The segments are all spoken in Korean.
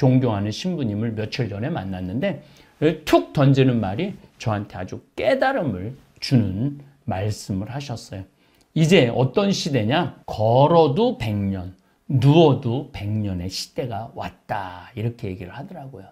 존경하는 신부님을 며칠 전에 만났는데 툭 던지는 말이 저한테 아주 깨달음을 주는 말씀을 하셨어요. 이제 어떤 시대냐? 걸어도 100년, 누워도 100년의 시대가 왔다. 이렇게 얘기를 하더라고요.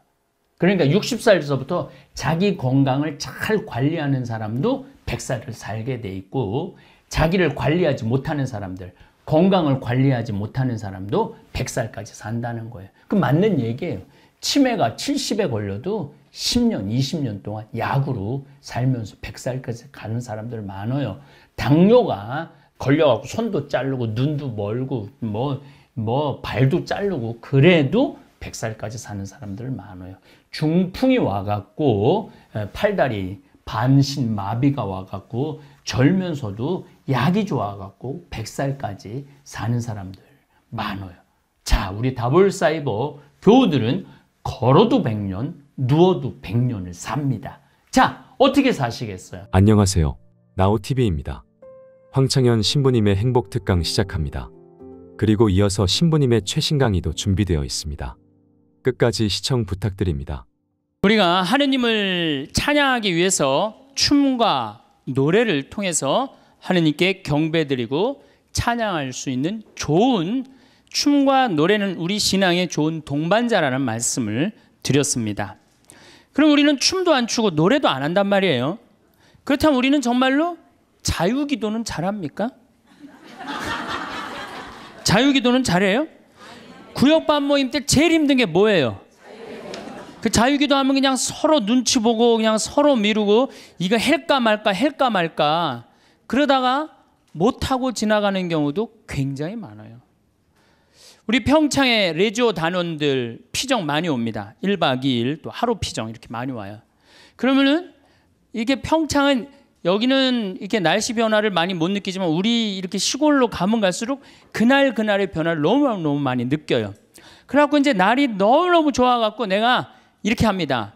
그러니까 60살에서부터 자기 건강을 잘 관리하는 사람도 100살을 살게 돼 있고 자기를 관리하지 못하는 사람들, 건강을 관리하지 못하는 사람도 100살까지 산다는 거예요. 그 맞는 얘기예요. 치매가 70에 걸려도 10년, 20년 동안 약으로 살면서 100살까지 가는 사람들 많아요. 당뇨가 걸려갖고 손도 자르고 눈도 멀고 뭐뭐 뭐 발도 자르고 그래도 100살까지 사는 사람들 많아요. 중풍이 와갖고 팔다리 반신 마비가 와갖고 절면서도 약이 좋아갖고 100살까지 사는 사람들 많아요. 자, 우리 다볼사이버 교우들은 걸어도 100년, 누워도 100년을 삽니다. 자, 어떻게 사시겠어요? 안녕하세요. 나우TV입니다. 황창현 신부님의 행복특강 시작합니다. 그리고 이어서 신부님의 최신 강의도 준비되어 있습니다. 끝까지 시청 부탁드립니다. 우리가 하느님을 찬양하기 위해서 춤과 노래를 통해서 하느님께 경배드리고 찬양할 수 있는 좋은 춤과 노래는 우리 신앙의 좋은 동반자라는 말씀을 드렸습니다. 그럼 우리는 춤도 안 추고 노래도 안 한단 말이에요. 그렇다면 우리는 정말로 자유기도는 잘합니까? 자유기도는 잘해요? 구역반 모임 때 제일 힘든 게 뭐예요? 그 자유기도 하면 그냥 서로 눈치 보고 그냥 서로 미루고 이거 할까 말까 할까 말까 그러다가 못하고 지나가는 경우도 굉장히 많아요. 우리 평창에 레지오 단원들 피정 많이 옵니다. 1박 2일 또 하루 피정 이렇게 많이 와요. 그러면은 이게 평창은 여기는 이렇게 날씨 변화를 많이 못 느끼지만 우리 이렇게 시골로 가면 갈수록 그날 그날의 변화를 너무너무 많이 느껴요. 그래갖고 이제 날이 너무너무 좋아갖고 내가 이렇게 합니다.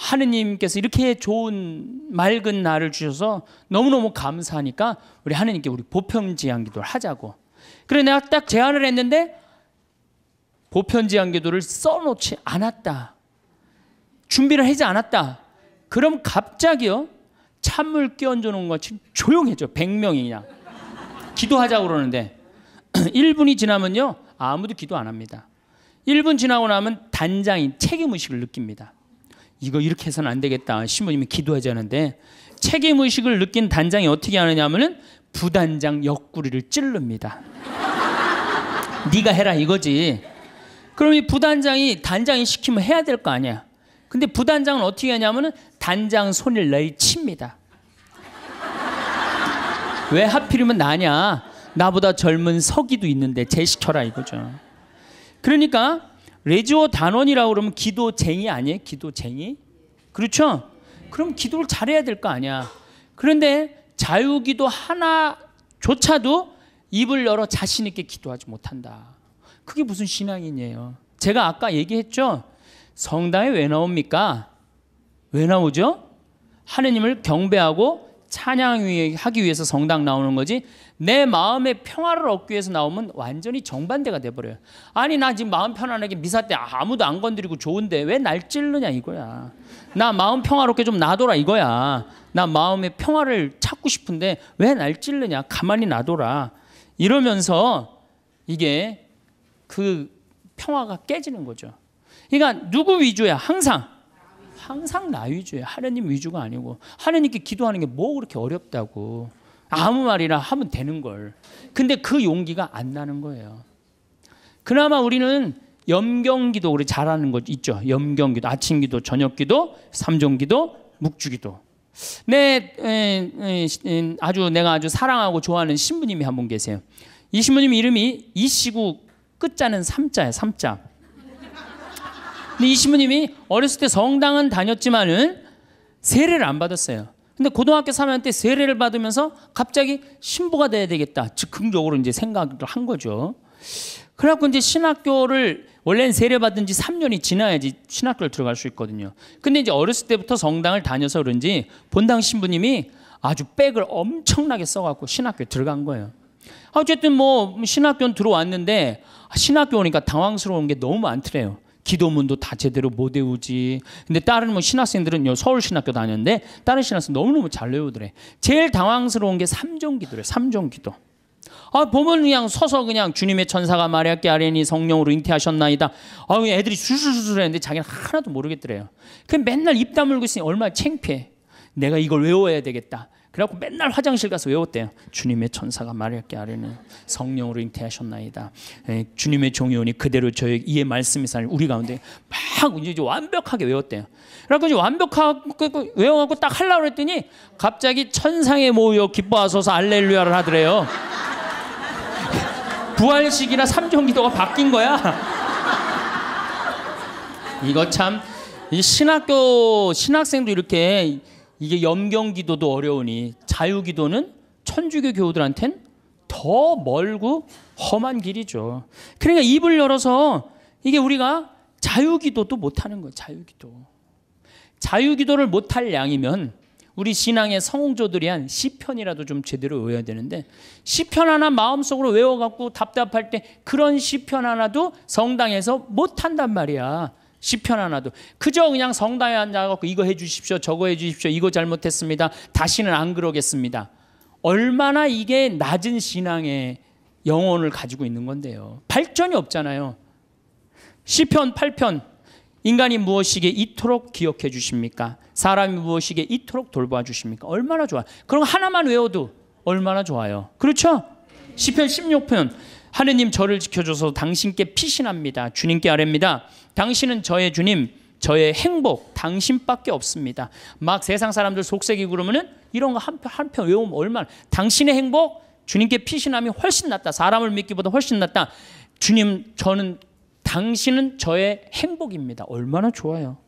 하느님께서 이렇게 좋은 맑은 날을 주셔서 너무너무 감사하니까 우리 하느님께 우리 보편지향 기도를 하자고. 그래 내가 딱 제안을 했는데 보편지향 기도를 써놓지 않았다. 준비를 하지 않았다. 그럼 갑자기요 찬물 끼얹어 놓은 것같이 조용해져 100명이 냐 기도하자고 그러는데 1분이 지나면요 아무도 기도 안 합니다. 1분 지나고 나면 단장이 책임 의식을 느낍니다. 이거 이렇게 해서는 안 되겠다. 신부님이 기도하자는데 책임 의식을 느낀 단장이 어떻게 하느냐 하면 부단장 옆구리를 찌릅니다. 네가 해라 이거지. 그럼 이 부단장이 단장이 시키면 해야 될 거 아니야. 근데 부단장은 어떻게 하냐면 단장 손을 내칩니다. 왜 하필이면 나냐? 나보다 젊은 서기도 있는데 제 시켜라 이거죠. 그러니까 레지오 단원이라고 그러면 기도쟁이 아니에요? 기도쟁이? 그렇죠? 그럼 기도를 잘해야 될 거 아니야. 그런데 자유기도 하나조차도 입을 열어 자신 있게 기도하지 못한다. 그게 무슨 신앙이에요? 제가 아까 얘기했죠. 성당에 왜 나옵니까? 왜 나오죠? 하느님을 경배하고 찬양하기 위해서 성당 나오는 거지 내 마음의 평화를 얻기 위해서 나오면 완전히 정반대가 돼버려요. 아니 나 지금 마음 편안하게 미사 때 아무도 안 건드리고 좋은데 왜 날 찔르냐 이거야. 나 마음 평화롭게 좀 놔둬라 이거야. 나 마음의 평화를 찾고 싶은데 왜 날 찔르냐 가만히 놔둬라. 이러면서 이게 그 평화가 깨지는 거죠. 그러니까 누구 위주야 항상. 항상 나 위주야. 하느님 위주가 아니고 하느님께 기도하는 게 뭐 그렇게 어렵다고. 아무 말이나 하면 되는 걸. 근데 그 용기가 안 나는 거예요. 그나마 우리는 염경기도 우리 잘하는 거 있죠. 염경기도, 아침기도, 저녁기도, 삼종기도, 묵주기도. 내 네, 에, 에, 아주 내가 아주 사랑하고 좋아하는 신부님이 한 분 계세요. 이 신부님 이름이 이시구 끝자는 삼자예요. 삼자. 근데 이 신부님이 어렸을 때 성당은 다녔지만은 세례를 안 받았어요. 근데 고등학교 3학년 때 세례를 받으면서 갑자기 신부가 돼야 되겠다. 즉흥적으로 이제 생각을 한 거죠. 그래갖고 이제 신학교를 원래는 세례받은 지 3년이 지나야지 신학교를 들어갈 수 있거든요. 근데 이제 어렸을 때부터 성당을 다녀서 그런지 본당 신부님이 아주 백을 엄청나게 써갖고 신학교에 들어간 거예요. 어쨌든 뭐 신학교는 들어왔는데 아, 신학교 오니까 당황스러운 게 너무 많더래요. 기도문도 다 제대로 못 외우지. 근데 다른 뭐 신학생들은요, 서울 신학교 다녔는데 다른 신학생 너무너무 잘 외우더래. 제일 당황스러운 게삼종 기도래. 삼종 기도. 아, 보면 그냥 서서 그냥 주님의 천사가 마리아께 아뢰니 성령으로 잉태하셨나이다. 아, 그 애들이 술술술 했는데 자기는 하나도 모르겠더래요. 그 맨날 입 다물고 있으니 얼마나 창피해. 내가 이걸 외워야 되겠다. 그래갖고 맨날 화장실 가서 외웠대요. 주님의 천사가 말할 게 아래는 성령으로 잉태하셨나이다. 에, 주님의 종이 오니 그대로 저의 이의 말씀이 살 우리 가운데 막 이제 완벽하게 외웠대요. 그래갖고 이제 완벽하게 그 외워갖고 딱 하려고 했더니 갑자기 천상에 모여 기뻐하소서 알렐루야를 하더래요. 부활식이나 삼종기도가 바뀐 거야. 이거 참 신학교 신학생도 이렇게 이게 염경 기도도 어려우니 자유 기도는 천주교 교우들한텐 더 멀고 험한 길이죠. 그러니까 입을 열어서 이게 우리가 자유 기도도 못 하는 거예요. 자유 기도. 자유 기도를 못할 양이면 우리 신앙의 성조들이 한 시편이라도 좀 제대로 외워야 되는데 시편 하나 마음속으로 외워 갖고 답답할 때 그런 시편 하나도 성당에서 못 한단 말이야. 시편 하나도 그저 그냥 성당에 앉아갖고 이거 해주십시오 저거 해주십시오 이거 잘못했습니다 다시는 안 그러겠습니다 얼마나 이게 낮은 신앙의 영혼을 가지고 있는 건데요 발전이 없잖아요 시편 8편 인간이 무엇이기 이토록 기억해 주십니까 사람이 무엇이기 이토록 돌봐 주십니까 얼마나 좋아 그럼 하나만 외워도 얼마나 좋아요 그렇죠 시편 16편 하느님 저를 지켜줘서 당신께 피신합니다. 주님께 아뢰니다 당신은 저의 주님, 저의 행복, 당신밖에 없습니다. 막 세상 사람들 속세기 그러면은 이런 거 한편 한편 외우면 얼마나 당신의 행복, 주님께 피신함이 훨씬 낫다. 사람을 믿기보다 훨씬 낫다. 주님, 저는 당신은 저의 행복입니다. 얼마나 좋아요.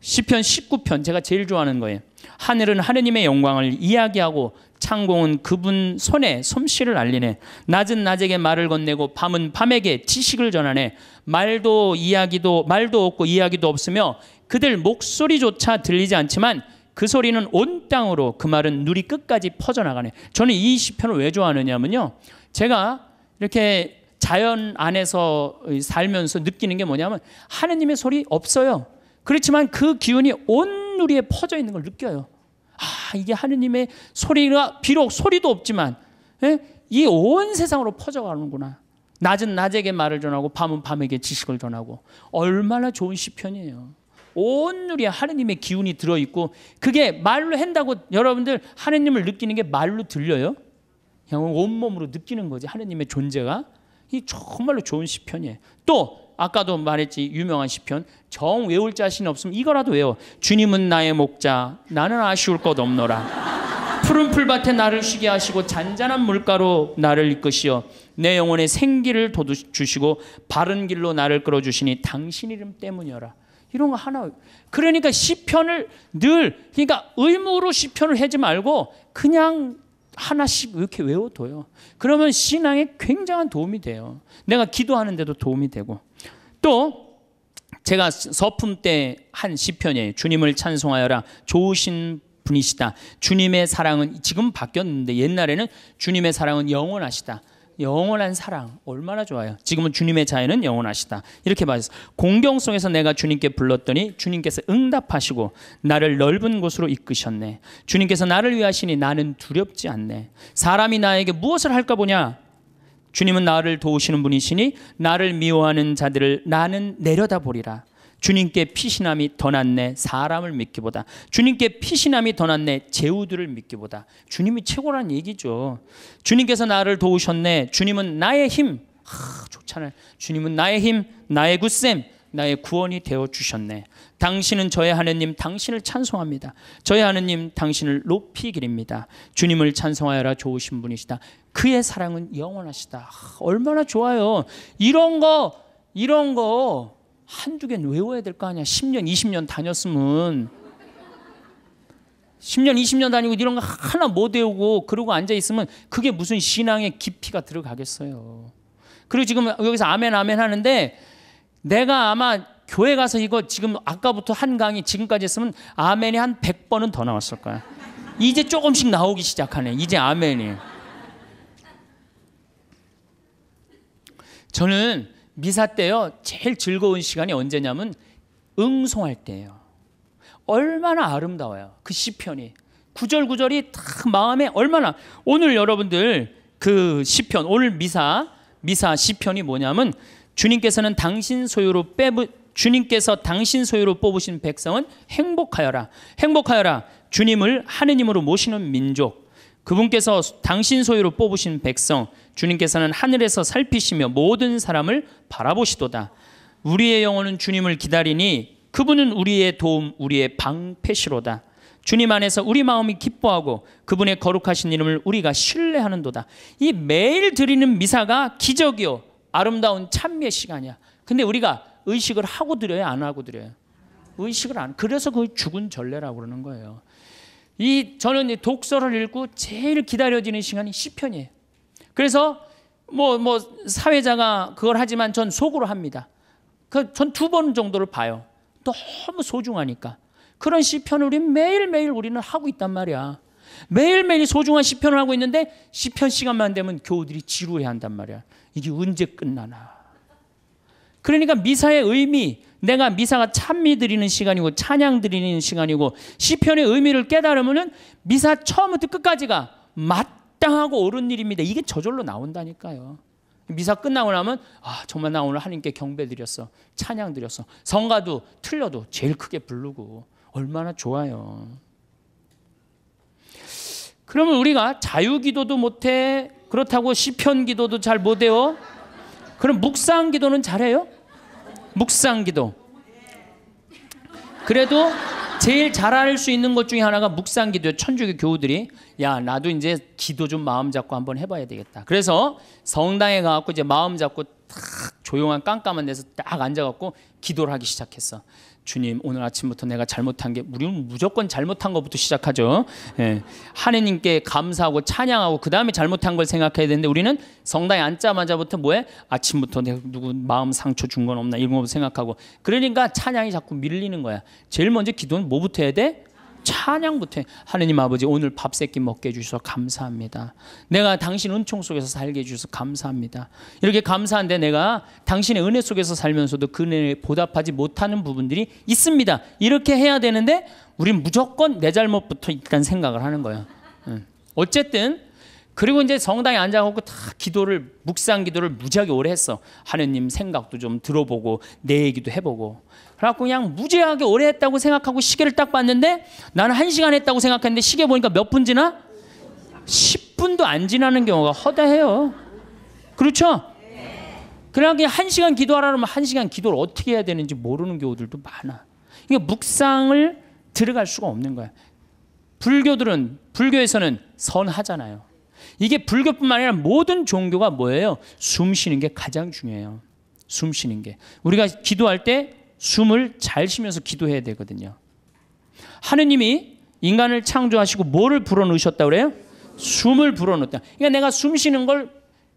시편 19편 제가 제일 좋아하는 거예요. 하늘은 하느님의 영광을 이야기하고 창공은 그분 손에 솜씨를 알리네. 낮은 낮에게 말을 건네고 밤은 밤에게 지식을 전하네. 말도 이야기도 말도 없고 이야기도 없으며 그들 목소리조차 들리지 않지만 그 소리는 온 땅으로 그 말은 누리 끝까지 퍼져나가네. 저는 이 시편을 왜 좋아하느냐면요. 제가 이렇게 자연 안에서 살면서 느끼는 게 뭐냐면 하느님의 소리 없어요. 그렇지만 그 기운이 온 누리에 퍼져 있는 걸 느껴요. 아, 이게 하느님의 소리가 비록 소리도 없지만 예? 이온 세상으로 퍼져가는구나. 낮은 낮에게 말을 전하고 밤은 밤에게 지식을 전하고 얼마나 좋은 시편이에요. 온누리 하느님의 기운이 들어 있고 그게 말로 한다고 여러분들 하느님을 느끼는 게 말로 들려요? 그냥 온몸으로 느끼는 거지 하느님의 존재가 이 정말로 좋은 시편이에요. 또 아까도 말했지 유명한 시편 정 외울 자신 없으면 이거라도 외워 주님은 나의 목자 나는 아쉬울 것 없노라 푸른 풀밭에 나를 쉬게 하시고 잔잔한 물가로 나를 이끄시어 내 영혼의 생기를 돋주시고 바른 길로 나를 끌어주시니 당신 이름 때문이어라 이런 거 하나 그러니까 시편을 늘 그러니까 의무로 시편을 하지 말고 그냥 하나씩 이렇게 외워둬요. 그러면 신앙에 굉장한 도움이 돼요. 내가 기도하는데도 도움이 되고. 또, 제가 서품 때 한 시편에 주님을 찬송하여라. 좋으신 분이시다. 주님의 사랑은 지금 바뀌었는데 옛날에는 주님의 사랑은 영원하시다. 영원한 사랑 얼마나 좋아요. 지금은 주님의 자유는 영원하시다. 이렇게 말했어. 공경 속에서 내가 주님께 불렀더니 주님께서 응답하시고 나를 넓은 곳으로 이끄셨네. 주님께서 나를 위하시니 나는 두렵지 않네. 사람이 나에게 무엇을 할까 보냐? 주님은 나를 도우시는 분이시니 나를 미워하는 자들을 나는 내려다보리라. 주님께 피신함이 더 낫네 사람을 믿기보다 주님께 피신함이 더 낫네 재우들을 믿기보다 주님이 최고란 얘기죠 주님께서 나를 도우셨네 주님은 나의 힘 하, 좋잖아요 주님은 나의 힘 나의 굳셈 나의 구원이 되어 주셨네 당신은 저의 하느님 당신을 찬송합니다 저의 하느님 당신을 높이 기립니다 주님을 찬송하여라 좋으신 분이시다 그의 사랑은 영원하시다 아, 얼마나 좋아요 이런 거 이런 거 한두 개는 외워야 될 거 아니야. 10년, 20년 다녔으면 10년, 20년 다니고 이런 거 하나 못 외우고 그러고 앉아 있으면 그게 무슨 신앙의 깊이가 들어가겠어요. 그리고 지금 여기서 아멘 아멘 하는데 내가 아마 교회 가서 이거 지금 아까부터 한 강의 지금까지 했으면 아멘이 한 100번은 더 나왔을 거야. 이제 조금씩 나오기 시작하네. 이제 아멘이. 저는 미사 때요 제일 즐거운 시간이 언제냐면 응송할 때예요. 얼마나 아름다워요. 그 시편이 구절 구절이 다 마음에 얼마나 오늘 여러분들 그 시편 오늘 미사 미사 시편이 뭐냐면 주님께서는 당신 소유로 빼부 주님께서 당신 소유로 뽑으신 백성은 행복하여라. 행복하여라. 주님을 하느님으로 모시는 민족. 그분께서 당신 소유로 뽑으신 백성 주님께서는 하늘에서 살피시며 모든 사람을 바라보시도다. 우리의 영혼은 주님을 기다리니 그분은 우리의 도움, 우리의 방패시로다. 주님 안에서 우리 마음이 기뻐하고 그분의 거룩하신 이름을 우리가 신뢰하는도다. 이 매일 드리는 미사가 기적이요 아름다운 찬미의 시간이야. 근데 우리가 의식을 하고 드려야 안 하고 드려요. 의식을 안. 그래서 그 죽은 전례라고 그러는 거예요. 이 저는 이 독서를 읽고 제일 기다려지는 시간이 시편이에요. 그래서 뭐뭐 뭐 사회자가 그걸 하지만 전 속으로 합니다. 그 전 두 번 정도를 봐요. 너무 소중하니까. 그런 시편을 우리 매일매일 우리는 하고 있단 말이야. 매일매일 소중한 시편을 하고 있는데 시편 시간만 되면 교우들이 지루해 한단 말이야. 이게 언제 끝나나. 그러니까 미사의 의미, 내가 미사가 찬미 드리는 시간이고 찬양 드리는 시간이고 시편의 의미를 깨달으면은 미사 처음부터 끝까지가 마땅하고 옳은 일입니다. 이게 저절로 나온다니까요. 미사 끝나고 나면 아 정말 나 오늘 하나님께 경배 드렸어 찬양 드렸어 성가도 틀려도 제일 크게 부르고 얼마나 좋아요. 그러면 우리가 자유기도도 못해 그렇다고 시편기도도 잘 못해요. 그럼 묵상기도는 잘해요? 묵상 기도. 그래도 제일 잘할 수 있는 것 중에 하나가 묵상 기도예요. 천주교 교우들이 야 나도 이제 기도 좀 마음 잡고 한번 해봐야 되겠다. 그래서 성당에 가갖고 이제 마음 잡고 탁 조용한 깜깜한 데서 딱 앉아갖고 기도를 하기 시작했어. 주님 오늘 아침부터 내가 잘못한 게 우리는 무조건 잘못한 것부터 시작하죠. 예. 하느님께 감사하고 찬양하고 그 다음에 잘못한 걸 생각해야 되는데 우리는 성당에 앉자마자부터 뭐해? 아침부터 내가 누구 마음 상처 준 건 없나 이런 거 생각하고 그러니까 찬양이 자꾸 밀리는 거야. 제일 먼저 기도는 뭐부터 해야 돼? 찬양부터 하느님 아버지 오늘 밥 세끼 먹게 해주셔서 감사합니다. 내가 당신 은총 속에서 살게 해주셔서 감사합니다. 이렇게 감사한데 내가 당신의 은혜 속에서 살면서도 그은혜 보답하지 못하는 부분들이 있습니다. 이렇게 해야 되는데 우린 무조건 내 잘못부터 일단 생각을 하는 거예요. 어쨌든 그리고 이제 성당에 앉아갖고 다 기도를 묵상 기도를 무지하게 오래 했어. 하느님 생각도 좀 들어보고 내 얘기도 해보고 그래갖고 그냥 무지하게 오래 했다고 생각하고 시계를 딱 봤는데 나는 한 시간 했다고 생각했는데 시계 보니까 몇 분 지나? 10분도 안 지나는 경우가 허다해요. 그렇죠? 그러그한 시간 기도하라면 한 시간 기도를 어떻게 해야 되는지 모르는 경우들도 많아. 이게 묵상을 들어갈 수가 없는 거야. 불교들은 불교에서는 선하잖아요. 이게 불교뿐만 아니라 모든 종교가 뭐예요? 숨 쉬는 게 가장 중요해요. 숨 쉬는 게. 우리가 기도할 때 숨을 잘 쉬면서 기도해야 되거든요. 하느님이 인간을 창조하시고 뭐를 불어넣으셨다 그래요? 숨을 불어넣다 그러니까 내가 숨 쉬는 걸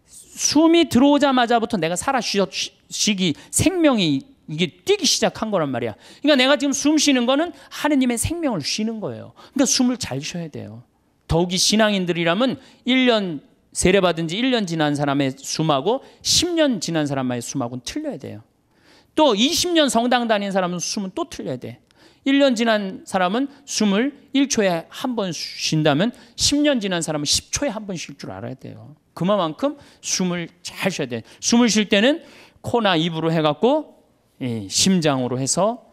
숨이 들어오자마자부터 내가 살아 쉬기 생명이 이게 뛰기 시작한 거란 말이야. 그러니까 내가 지금 숨 쉬는 거는 하느님의 생명을 쉬는 거예요. 그러니까 숨을 잘 쉬어야 돼요. 더욱이 신앙인들이라면 1년 세례받은 지 1년 지난 사람의 숨하고 10년 지난 사람의 숨하고는 틀려야 돼요. 또 20년 성당 다닌 사람은 숨은 또 틀려야 돼. 1년 지난 사람은 숨을 1초에 한 번 쉰다면 10년 지난 사람은 10초에 한 번 쉴 줄 알아야 돼요. 그만큼 숨을 잘 쉬어야 돼. 숨을 쉴 때는 코나 입으로 해갖고 예, 심장으로 해서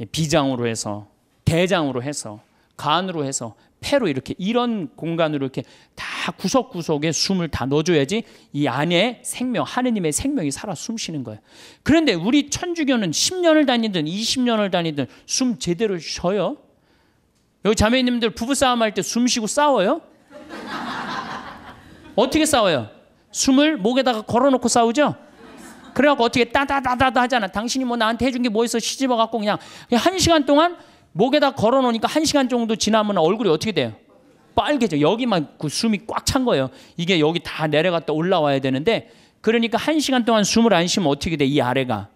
예, 비장으로 해서 대장으로 해서 간으로 해서 폐로 이렇게 이런 공간으로 이렇게 다 구석구석에 숨을 다 넣어줘야지 이 안에 생명, 하느님의 생명이 살아 숨쉬는 거예요. 그런데 우리 천주교는 10년을 다니든 20년을 다니든 숨 제대로 쉬어요. 여기 자매님들 부부싸움 할 때 숨 쉬고 싸워요? 어떻게 싸워요? 숨을 목에다가 걸어놓고 싸우죠? 그래갖고 어떻게 따다다다다 하잖아. 당신이 뭐 나한테 해준 게 뭐 있어 시집어갖고 그냥 한 시간 동안 목에다 걸어 놓으니까 한 시간 정도 지나면 얼굴이 어떻게 돼요? 빨개져. 여기만 그 숨이 꽉 찬 거예요. 이게 여기 다 내려갔다 올라와야 되는데 그러니까 한 시간 동안 숨을 안 쉬면 어떻게 돼? 이 아래가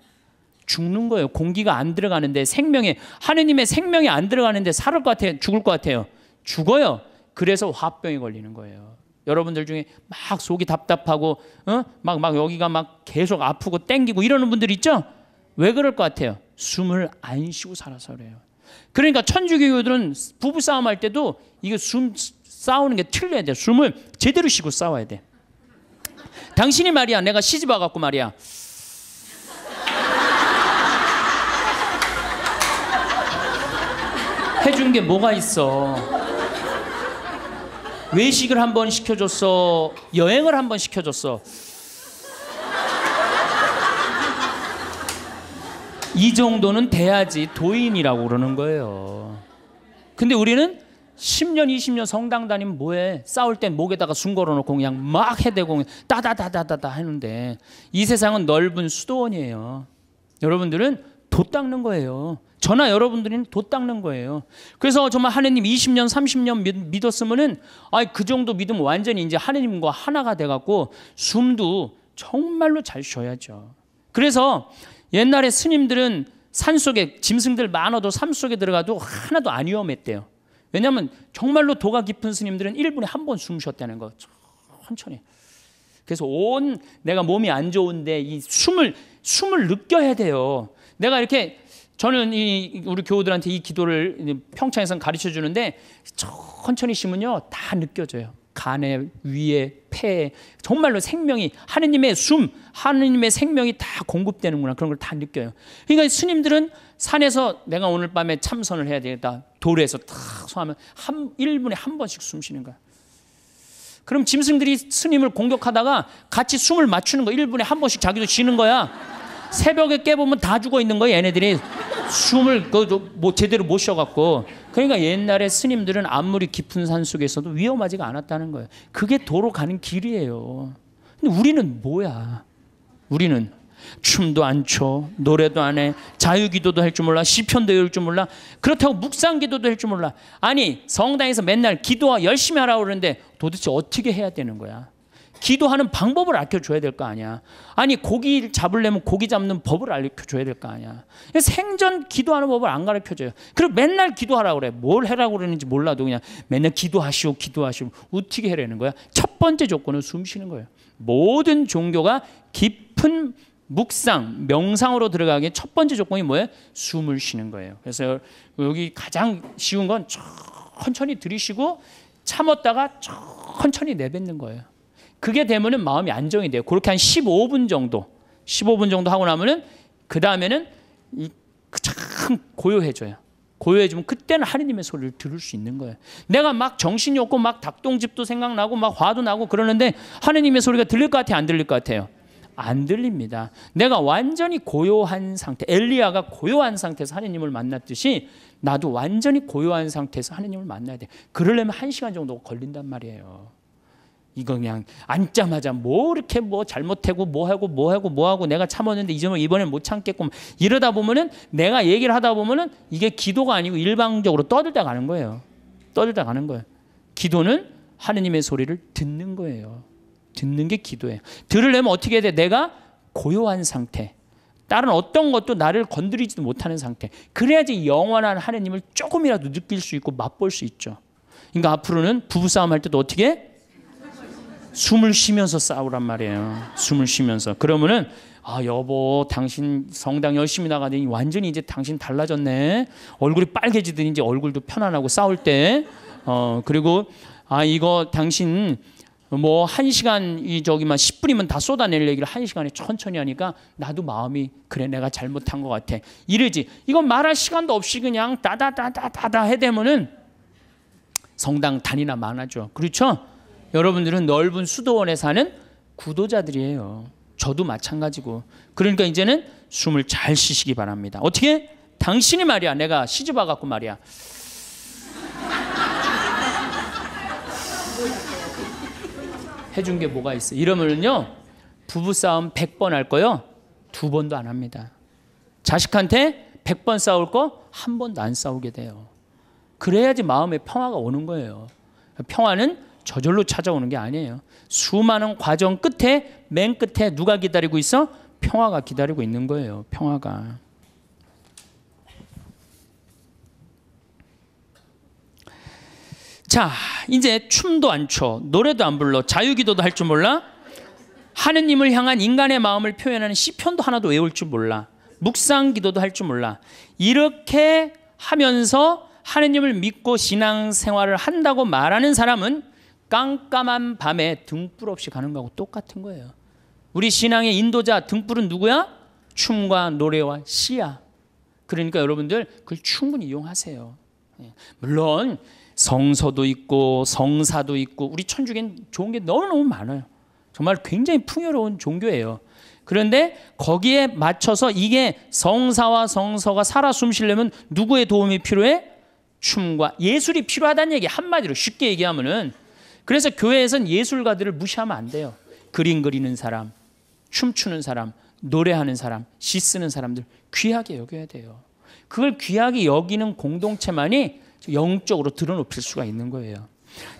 죽는 거예요. 공기가 안 들어가는데 생명에 하느님의 생명이 안 들어가는데 살을 것 같아요. 죽을 것 같아요. 죽어요. 그래서 화병이 걸리는 거예요. 여러분들 중에 막 속이 답답하고 막막 어? 막 여기가 막 계속 아프고 땡기고 이러는 분들 있죠? 왜 그럴 것 같아요? 숨을 안 쉬고 살아서 그래요. 그러니까 천주교들은 부부 싸움할 때도 이거 숨 싸우는 게 틀려야 돼. 숨을 제대로 쉬고 싸워야 돼. 당신이 말이야, 내가 시집 와갖고 말이야. 해준 게 뭐가 있어? 외식을 한번 시켜줬어. 여행을 한 번 시켜줬어. 이 정도는 돼야지 도인이라고 그러는 거예요. 근데 우리는 10년, 20년 성당 다니면 뭐해? 싸울 땐 목에다가 순 걸어놓고 그냥 막 해대고 따다다다다다 하는데 이 세상은 넓은 수도원이에요. 여러분들은 돛 닦는 거예요. 저나 여러분들은 돛 닦는 거예요. 그래서 정말 하느님 20년, 30년 믿, 었으면은 아이 그 정도 믿으면 완전히 이제 하느님과 하나가 돼갖고 숨도 정말로 잘 쉬어야죠. 그래서 옛날에 스님들은 산 속에 짐승들 많아도 산 속에 들어가도 하나도 안 위험했대요. 왜냐하면 정말로 도가 깊은 스님들은 1분에 한 번 숨 쉬었다는 거 천천히. 그래서 온 내가 몸이 안 좋은데 이 숨을 숨을 느껴야 돼요. 내가 이렇게 저는 이 우리 교우들한테 이 기도를 평창에서 가르쳐 주는데 천천히 쉬면요 다 느껴져요. 간에 위에 폐에 정말로 생명이 하느님의 숨, 하느님의 생명이 다 공급되는구나 그런 걸 다 느껴요. 그러니까 스님들은 산에서 내가 오늘 밤에 참선을 해야 되겠다. 도로에서 탁 소하면 한 1분에 한 번씩 숨 쉬는 거야. 그럼 짐승들이 스님을 공격하다가 같이 숨을 맞추는 거 1분에 한 번씩 자기도 쉬는 거야. 새벽에 깨보면 다 죽어 있는 거야, 얘네들이. 숨을 그뭐 그, 제대로 못 쉬어 갖고 그러니까 옛날에 스님들은 아무리 깊은 산 속에서도 위험하지가 않았다는 거예요. 그게 도로 가는 길이에요. 근데 우리는 뭐야? 우리는 춤도 안 춰, 노래도 안 해, 자유기도도 할 줄 몰라, 시편도 외울 줄 몰라, 그렇다고 묵상기도도 할 줄 몰라. 아니 성당에서 맨날 기도와 열심히 하라고 그러는데 도대체 어떻게 해야 되는 거야? 기도하는 방법을 알려줘야 될 거 아니야. 아니 고기 잡으려면 고기 잡는 법을 알려줘야 될 거 아니야. 생전 기도하는 법을 안 가르쳐줘요. 그리 맨날 기도하라 그래. 뭘 해라고 그러는지 몰라도 그냥 맨날 기도하시오 기도하시오 우떻게 해라는 거야. 첫 번째 조건은 숨쉬는 거예요. 모든 종교가 깊은 묵상, 명상으로 들어가기 첫 번째 조건이 뭐예요? 숨을 쉬는 거예요. 그래서 여기 가장 쉬운 건 천천히 들이쉬고 참았다가 천천히 내뱉는 거예요. 그게 되면은 마음이 안정이 돼요. 그렇게 한 15분 정도, 15분 정도 하고 나면은 그 다음에는 그 참 고요해져요. 고요해지면 그때는 하느님의 소리를 들을 수 있는 거예요. 내가 막 정신이 없고 막 닭똥집도 생각나고 막 화도 나고 그러는데 하느님의 소리가 들릴 것 같아요? 안 들릴 것 같아요? 안 들립니다. 내가 완전히 고요한 상태, 엘리야가 고요한 상태에서 하느님을 만났듯이 나도 완전히 고요한 상태에서 하느님을 만나야 돼. 그러려면 한 시간 정도 걸린단 말이에요. 이거 그냥 앉자마자 뭐 이렇게 뭐 잘못하고 뭐하고 뭐하고 뭐하고 내가 참았는데 이점을 이번엔 못 참겠고 이러다 보면은 내가 얘기를 하다 보면은 이게 기도가 아니고 일방적으로 떠들다 가는 거예요. 떠들다 가는 거예요. 기도는 하느님의 소리를 듣는 거예요. 듣는 게 기도예요. 들으려면 어떻게 해야 돼? 내가 고요한 상태. 다른 어떤 것도 나를 건드리지도 못하는 상태. 그래야지 영원한 하느님을 조금이라도 느낄 수 있고 맛볼 수 있죠. 그러니까 앞으로는 부부싸움 할 때도 어떻게 해? 숨을 쉬면서 싸우란 말이에요. 숨을 쉬면서. 그러면은 아 여보 당신 성당 열심히 나가더니 완전히 이제 당신 달라졌네. 얼굴이 빨개지더니 이제 얼굴도 편안하고 싸울 때. 어 그리고 아 이거 당신 뭐 한 시간 이 저기만 10분이면 다 쏟아낼 얘기를 한 시간에 천천히 하니까 나도 마음이 그래 내가 잘못한 것 같아. 이러지. 이건 말할 시간도 없이 그냥 다다다다다다 해대면은 성당 단이나 많아져. 그렇죠? 여러분들은 넓은 수도원에 사는 구도자들이에요. 저도 마찬가지고. 그러니까 이제는 숨을 잘 쉬시기 바랍니다. 어떻게? 당신이 말이야. 내가 시집 와갖고 말이야. 해준 게 뭐가 있어. 이러면요. 부부싸움 100번 할 거요. 두 번도 안 합니다. 자식한테 100번 싸울 거 한 번도 안 싸우게 돼요. 그래야지 마음의 평화가 오는 거예요. 평화는 저절로 찾아오는 게 아니에요. 수많은 과정 끝에 맨 끝에 누가 기다리고 있어? 평화가 기다리고 있는 거예요. 평화가. 자, 이제 춤도 안 춰, 노래도 안 불러, 자유기도도 할 줄 몰라. 하느님을 향한 인간의 마음을 표현하는 시편도 하나도 외울 줄 몰라. 묵상기도도 할 줄 몰라. 이렇게 하면서 하느님을 믿고 신앙생활을 한다고 말하는 사람은 깜깜한 밤에 등불 없이 가는 거하고 똑같은 거예요. 우리 신앙의 인도자 등불은 누구야? 춤과 노래와 시야. 그러니까 여러분들 그걸 충분히 이용하세요. 예. 물론 성서도 있고 성사도 있고 우리 천주교는 좋은 게 너무너무 많아요. 정말 굉장히 풍요로운 종교예요. 그런데 거기에 맞춰서 이게 성사와 성서가 살아 숨쉬려면 누구의 도움이 필요해? 춤과 예술이 필요하다는 얘기 한마디로 쉽게 얘기하면은 그래서 교회에선 예술가들을 무시하면 안 돼요. 그림 그리는 사람, 춤추는 사람, 노래하는 사람, 시 쓰는 사람들 귀하게 여겨야 돼요. 그걸 귀하게 여기는 공동체만이 영적으로 드러높일 수가 있는 거예요.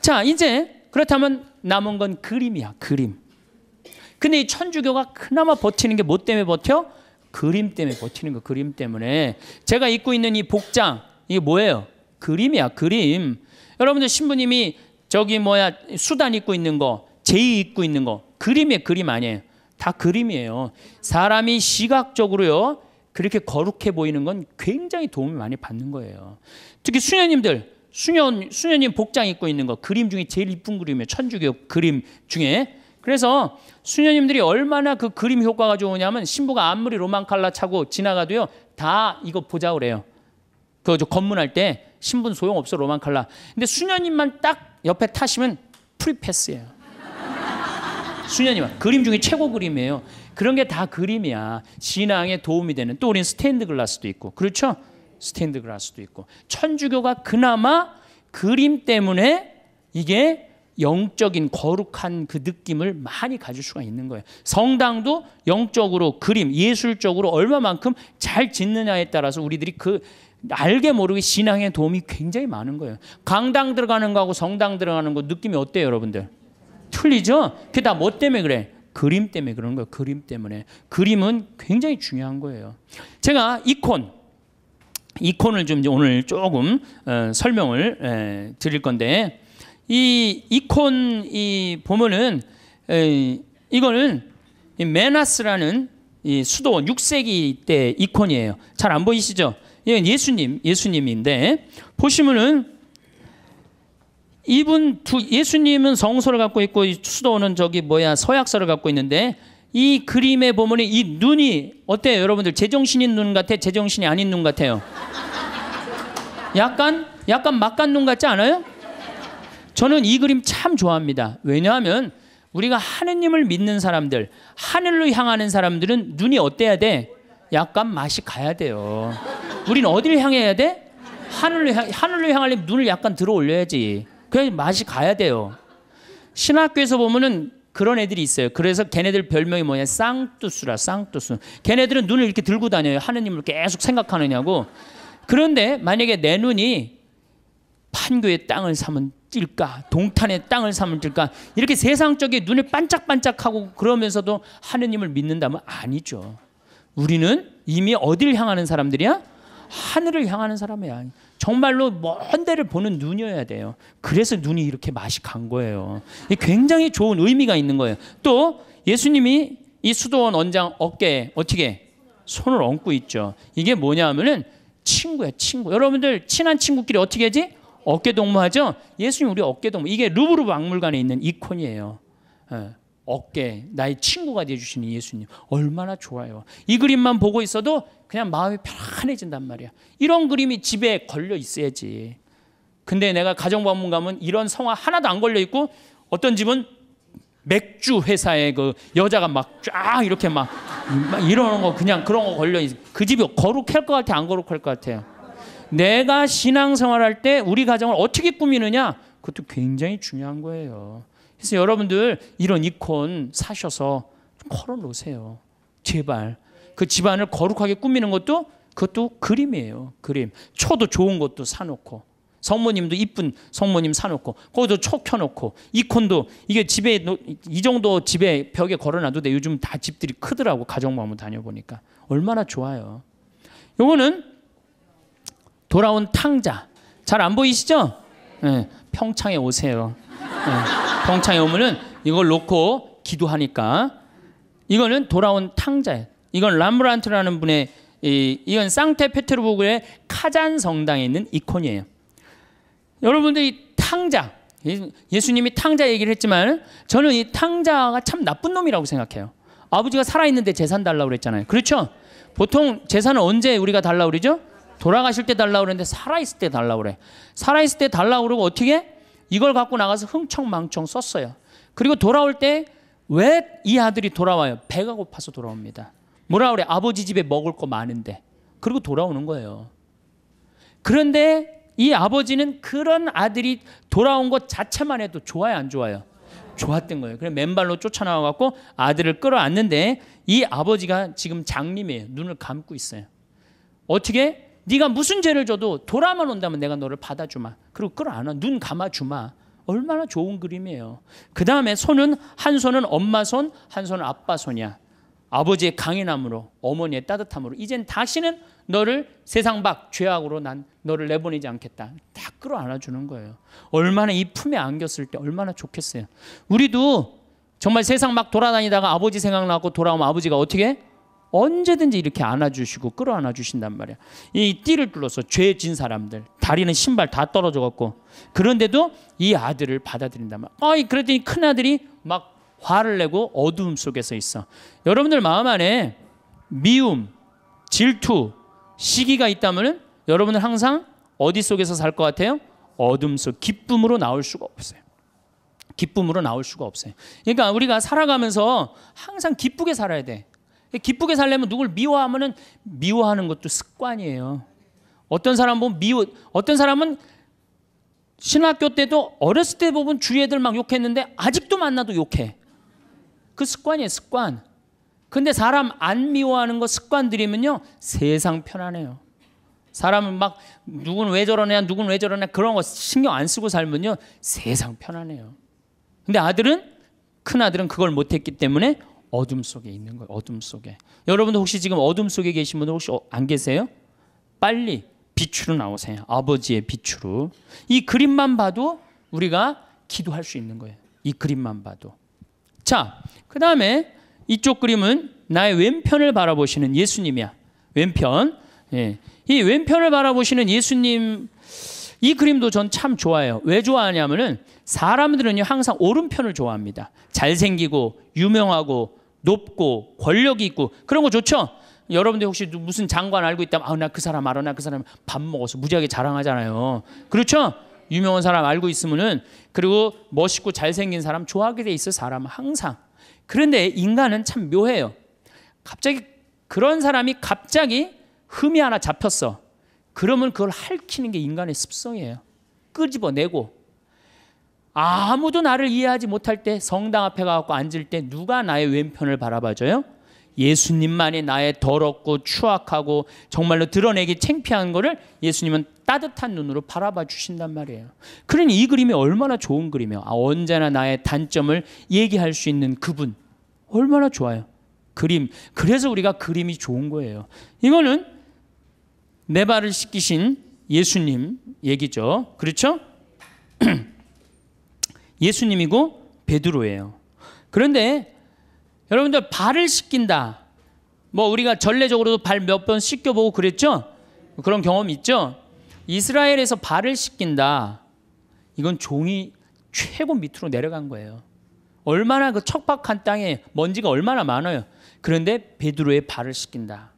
자, 이제 그렇다면 남은 건 그림이야, 그림. 근데 이 천주교가 그나마 버티는 게 뭐 때문에 버텨? 그림 때문에 버티는 거, 그림 때문에. 제가 입고 있는 이 복장, 이게 뭐예요? 그림이야, 그림. 여러분들 신부님이 저기 뭐야 수단 입고 있는 거, 제이 입고 있는 거 그림의 그림 아니에요. 다 그림이에요. 사람이 시각적으로요 그렇게 거룩해 보이는 건 굉장히 도움을 많이 받는 거예요. 특히 수녀님들 수녀 수녀님 복장 입고 있는 거 그림 중에 제일 이쁜 그림이에요. 천주교 그림 중에 그래서 수녀님들이 얼마나 그 그림 효과가 좋으냐면 신부가 아무리 로망 칼라 차고 지나가도요 다 이거 보자 그래요. 그저 검문할 때 신분 소용 없어 로망 칼라. 근데 수녀님만 딱 옆에 타시면 프리패스예요. 수녀님 그림 중에 최고 그림이에요. 그런 게 다 그림이야. 신앙에 도움이 되는. 또 우린 스테인드 글라스도 있고. 그렇죠? 스테인드 글라스도 있고. 천주교가 그나마 그림 때문에 이게 영적인 거룩한 그 느낌을 많이 가질 수가 있는 거예요. 성당도 영적으로 그림, 예술적으로 얼마만큼 잘 짓느냐에 따라서 우리들이 그 알게 모르게 신앙에 도움이 굉장히 많은 거예요. 강당 들어가는 거하고 성당 들어가는 거 느낌이 어때요, 여러분들? 틀리죠? 그게 다 뭐 때문에 그래? 그림 때문에 그런 거예요. 그림 때문에. 그림은 굉장히 중요한 거예요. 제가 이콘, 이콘을 좀 오늘 조금 어, 설명을 에, 드릴 건데 이 이콘 이 보면은 에, 이거는 메나스라는 이 수도원 6세기 때 이콘이에요. 잘 안 보이시죠? 예, 예수님, 예수님인데 보시면은 이분 두 예수님은 성서를 갖고 있고 수도원은 저기 뭐야 서약서를 갖고 있는데 이 그림에 보면 이 눈이 어때요 여러분들 제정신인 눈 같아 제정신이 아닌 눈 같아요 약간 약간 막간 눈 같지 않아요? 저는 이 그림 참 좋아합니다 왜냐하면 우리가 하느님을 믿는 사람들 하늘로 향하는 사람들은 눈이 어때야 돼? 약간 맛이 가야 돼요 우린 어딜 향해야 돼? 하늘로 향, 하늘로 향하려면 눈을 약간 들어 올려야지. 그래 맛이 가야 돼요. 신학교에서 보면은 그런 애들이 있어요. 그래서 걔네들 별명이 뭐냐? 쌍뚜수라, 쌍뚜수. 걔네들은 눈을 이렇게 들고 다녀요. 하느님을 계속 생각하느냐고. 그런데 만약에 내 눈이 판교의 땅을 사면 찔까? 동탄의 땅을 사면 찔까? 이렇게 세상적인 눈에 반짝반짝하고 그러면서도 하느님을 믿는다면 아니죠. 우리는 이미 어딜 향하는 사람들이야? 하늘을 향하는 사람이야. 정말로 먼 데를 보는 눈이어야 돼요. 그래서 눈이 이렇게 맛이 간 거예요. 굉장히 좋은 의미가 있는 거예요. 또 예수님이 이 수도원 원장 어깨에 어떻게 손을 얹고 있죠. 이게 뭐냐 면은 친구야, 친구. 여러분들 친한 친구끼리 어떻게 하지? 어깨 동무하죠. 예수님 우리 어깨 동무. 이게 루브르 박물관에 있는 이콘이에요. 예. 어깨, 나의 친구가 되어주시는 예수님. 얼마나 좋아요. 이 그림만 보고 있어도 그냥 마음이 편안해진단 말이야. 이런 그림이 집에 걸려 있어야지. 근데 내가 가정 방문 가면 이런 성화 하나도 안 걸려 있고 어떤 집은 맥주 회사에 그 여자가 막 쫙 이렇게 막, 막 이러는 거 그냥 그런 거 걸려 있어. 그 집이 거룩할 것 같아, 안 거룩할 것 같아요. 내가 신앙생활할 때 우리 가정을 어떻게 꾸미느냐 그것도 굉장히 중요한 거예요. 그래서 여러분들 이런 이콘 사셔서 걸어놓으세요. 제발. 그 집안을 거룩하게 꾸미는 것도 그것도 그림이에요. 그림. 초도 좋은 것도 사놓고 성모님도 이쁜 성모님 사놓고 거기도 초 켜놓고 이콘도 이게 집에 이 정도 집에 벽에 걸어놔도 돼. 요즘 다 집들이 크더라고 가정방문 다녀보니까 얼마나 좋아요. 요거는 돌아온 탕자 잘 안 보이시죠? 네, 평창에 오세요. 병창에 어, 오면은 이걸 놓고 기도하니까 이거는 돌아온 탕자예요. 이건 람브란트라는 분의 이, 이건 상테페테르부르의 카잔 성당에 있는 이콘이에요. 여러분들이 탕자 예수님이 탕자 얘기를 했지만 저는 이 탕자가 참 나쁜 놈이라고 생각해요. 아버지가 살아 있는데 재산 달라고 그랬잖아요. 그렇죠? 보통 재산은 언제 우리가 달라고 그러죠? 돌아가실 때 달라고 그러는데 살아 있을 때 달라고 그래. 살아 있을 때 달라고 그러고 어떻게? 이걸 갖고 나가서 흥청망청 썼어요. 그리고 돌아올 때 왜 이 아들이 돌아와요? 배가 고파서 돌아옵니다. 뭐라 그래? 아버지 집에 먹을 거 많은데. 그리고 돌아오는 거예요. 그런데 이 아버지는 그런 아들이 돌아온 것 자체만 해도 좋아요, 안 좋아요? 좋았던 거예요. 그래서 맨발로 쫓아나와 갖고 아들을 끌어안는데 이 아버지가 지금 장님이에요. 눈을 감고 있어요. 어떻게 네가 무슨 죄를 줘도 돌아만 온다면 내가 너를 받아주마. 그리고 끌어안아 눈 감아주마. 얼마나 좋은 그림이에요. 그 다음에 손은 한 손은 엄마 손, 한 손은 아빠 손이야. 아버지의 강인함으로, 어머니의 따뜻함으로 이젠 다시는 너를 세상 밖 죄악으로 난 너를 내보내지 않겠다. 다 끌어안아 주는 거예요. 얼마나 이 품에 안겼을 때 얼마나 좋겠어요. 우리도 정말 세상 막 돌아다니다가 아버지 생각나고 돌아오면 아버지가 어떻게 언제든지 이렇게 안아주시고 끌어안아 주신단 말이야. 이 띠를 둘러서 죄진 사람들 다리는 신발 다 떨어져 갖고 그런데도 이 아들을 받아들인단 말이야. 아이 그랬더니 큰 아들이 막 화를 내고 어두움 속에서 있어. 여러분들 마음 안에 미움, 질투, 시기가 있다면 여러분은 항상 어디 속에서 살 것 같아요? 어둠 속 기쁨으로 나올 수가 없어요. 기쁨으로 나올 수가 없어요. 그러니까 우리가 살아가면서 항상 기쁘게 살아야 돼. 기쁘게 살려면 누굴 미워하면은 미워하는 것도 습관이에요. 어떤 사람 은 미워 어떤 사람은 신학교 때도 어렸을 때 보면 주위 애들 막 욕했는데 아직도 만나도 욕해. 그 습관이에요, 습관. 근데 사람 안 미워하는 거 습관들이면요. 세상 편안해요. 사람은 막 누군 왜 저러냐, 누군 왜 저러냐 그런 거 신경 안 쓰고 살면요. 세상 편안해요. 근데 아들은 큰 아들은 그걸 못 했기 때문에 어둠 속에 있는 거예요. 어둠 속에. 여러분도 혹시 지금 어둠 속에 계신 분들 혹시 어, 안 계세요? 빨리 빛으로 나오세요. 아버지의 빛으로. 이 그림만 봐도 우리가 기도할 수 있는 거예요. 이 그림만 봐도. 자, 그 다음에 이쪽 그림은 나의 왼편을 바라보시는 예수님이야. 왼편. 예. 이 왼편을 바라보시는 예수님 이 그림도 전 참좋아요왜 좋아하냐면은 사람들은요 항상 오른편을 좋아합니다. 잘생기고 유명하고 높고 권력이 있고 그런 거 좋죠? 여러분들 혹시 무슨 장관 알고 있다면 아나 그 사람 알아 나 그 사람 밥 먹어서 무지하게 자랑하잖아요. 그렇죠? 유명한 사람 알고 있으면은 그리고 멋있고 잘생긴 사람 좋아하게 돼 있어 사람 항상. 그런데 인간은 참 묘해요. 갑자기 그런 사람이 갑자기 흠이 하나 잡혔어. 그러면 그걸 할퀴는 게 인간의 습성이에요. 끄집어내고 아무도 나를 이해하지 못할 때 성당 앞에 가고 앉을 때 누가 나의 왼편을 바라봐줘요? 예수님만이 나의 더럽고 추악하고 정말로 드러내기 창피한 거를 예수님은 따뜻한 눈으로 바라봐 주신단 말이에요. 그러니 이 그림이 얼마나 좋은 그림이에요. 아, 언제나 나의 단점을 얘기할 수 있는 그분. 얼마나 좋아요. 그림. 그래서 우리가 그림이 좋은 거예요. 이거는 내 발을 씻기신 예수님 얘기죠. 그렇죠? 예수님이고 베드로예요. 그런데 여러분들 발을 씻긴다. 뭐 우리가 전례적으로도 발 몇 번 씻겨보고 그랬죠? 그런 경험 있죠? 이스라엘에서 발을 씻긴다. 이건 종이 최고 밑으로 내려간 거예요. 얼마나 그 척박한 땅에 먼지가 얼마나 많아요. 그런데 베드로의 발을 씻긴다.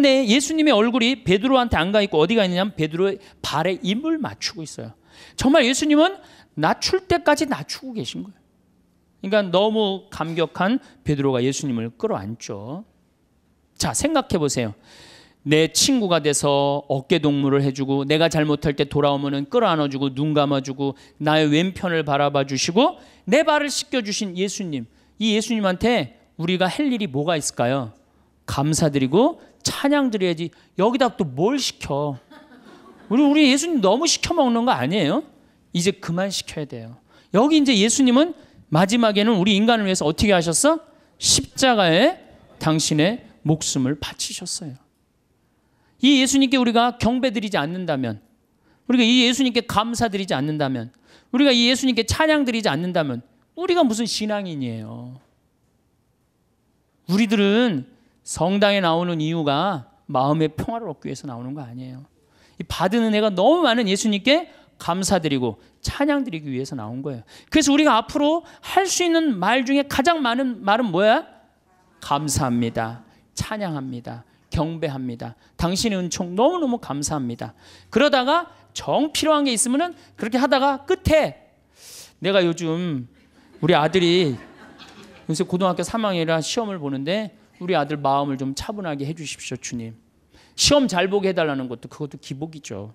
그런데 예수님의 얼굴이 베드로한테 안 가 있고 어디가 있냐면 베드로의 발에 입을 맞추고 있어요. 정말 예수님은 낮출 때까지 낮추고 계신 거예요. 그러니까 너무 감격한 베드로가 예수님을 끌어안죠. 자, 생각해 보세요. 내 친구가 돼서 어깨 동무를 해주고 내가 잘못할 때 돌아오면은 끌어안아주고 눈 감아주고 나의 왼편을 바라봐 주시고 내 발을 씻겨 주신 예수님 이 예수님한테 우리가 할 일이 뭐가 있을까요? 감사드리고 찬양 드려야지 여기다 또 뭘 시켜 우리 우리 예수님 너무 시켜 먹는 거 아니에요? 이제 그만 시켜야 돼요. 여기 이제 예수님은 마지막에는 우리 인간을 위해서 어떻게 하셨어? 십자가에 당신의 목숨을 바치셨어요. 이 예수님께 우리가 경배드리지 않는다면, 우리가 이 예수님께 감사드리지 않는다면, 우리가 이 예수님께 찬양드리지 않는다면, 우리가 무슨 신앙인이에요. 우리들은 성당에 나오는 이유가 마음의 평화를 얻기 위해서 나오는 거 아니에요. 이 받은 은혜가 너무 많은 예수님께 감사드리고 찬양드리기 위해서 나온 거예요. 그래서 우리가 앞으로 할 수 있는 말 중에 가장 많은 말은 뭐야? 감사합니다. 찬양합니다. 경배합니다. 당신의 은총 너무너무 감사합니다. 그러다가 정 필요한 게 있으면은 그렇게 하다가 끝에 내가 요즘 우리 아들이 요새 고등학교 3학년이라 시험을 보는데 우리 아들 마음을 좀 차분하게 해 주십시오, 주님. 시험 잘 보게 해 달라는 것도 그것도 기복이죠.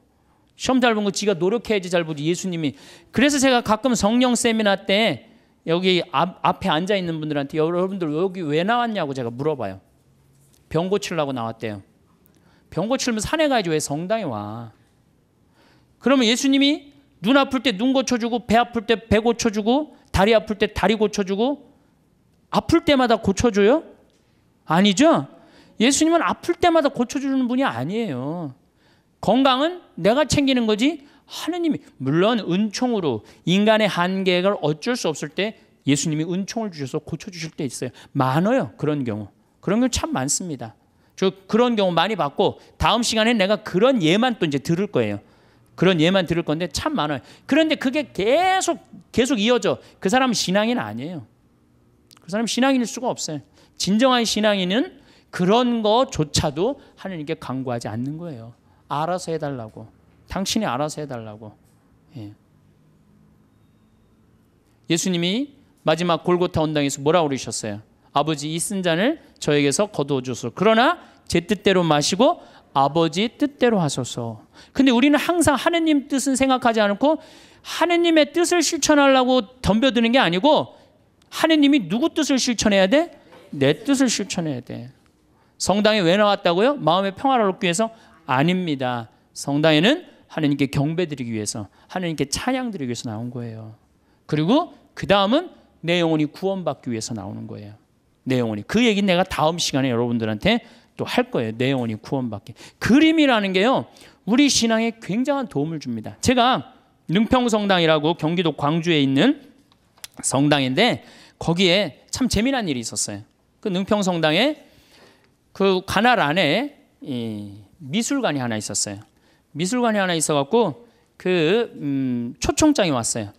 시험 잘 본 거 지가 노력해야지 잘 보지 예수님이 그래서 제가 가끔 성령 세미나 때 여기 앞, 앞에 앉아 있는 분들한테 여러분들 여기 왜 나왔냐고 제가 물어봐요 병 고치려고 나왔대요 병 고치려면 산에 가야지 왜 성당에 와 그러면 예수님이 눈 아플 때 눈 고쳐주고 배 아플 때 배 고쳐주고 다리 아플 때 다리 고쳐주고 아플 때마다 고쳐줘요? 아니죠? 예수님은 아플 때마다 고쳐주는 분이 아니에요 건강은 내가 챙기는 거지 하느님이 물론 은총으로 인간의 한계를 어쩔 수 없을 때 예수님이 은총을 주셔서 고쳐 주실 때 있어요. 많아요. 그런 경우. 그런 경우 참 많습니다. 저 그런 경우 많이 봤고 다음 시간에 내가 그런 예만 또 이제 들을 거예요. 그런 예만 들을 건데 참 많아요. 그런데 그게 계속 계속 이어져. 그 사람은 신앙인 아니에요. 그 사람은 신앙인일 수가 없어요. 진정한 신앙인은 그런 거조차도 하느님께 강구하지 않는 거예요. 알아서 해달라고. 당신이 알아서 해달라고. 예. 예수님이 마지막 골고타 언덕에서 뭐라고 그러셨어요? 아버지 이 쓴 잔을 저에게서 거두어 주소. 그러나 제 뜻대로 마시고 아버지 뜻대로 하소서. 근데 우리는 항상 하느님 뜻은 생각하지 않고 하느님의 뜻을 실천하려고 덤벼드는 게 아니고 하느님이 누구 뜻을 실천해야 돼? 내 뜻을 실천해야 돼. 성당에 왜 나왔다고요? 마음의 평화를 얻기 위해서 아닙니다. 성당에는 하나님께 경배드리기 위해서 하나님께 찬양드리기 위해서 나온 거예요. 그리고 그 다음은 내 영혼이 구원받기 위해서 나오는 거예요. 내 영혼이 그 얘기 내가 다음 시간에 여러분들한테 또 할 거예요. 내 영혼이 구원받기. 그림이라는 게요. 우리 신앙에 굉장한 도움을 줍니다. 제가 능평성당이라고 경기도 광주에 있는 성당인데 거기에 참 재미난 일이 있었어요. 그 능평성당에 그 관할 안에 이 미술관이 하나 있었어요. 미술관이 하나 있어갖고 그 음, 초청장이 왔어요.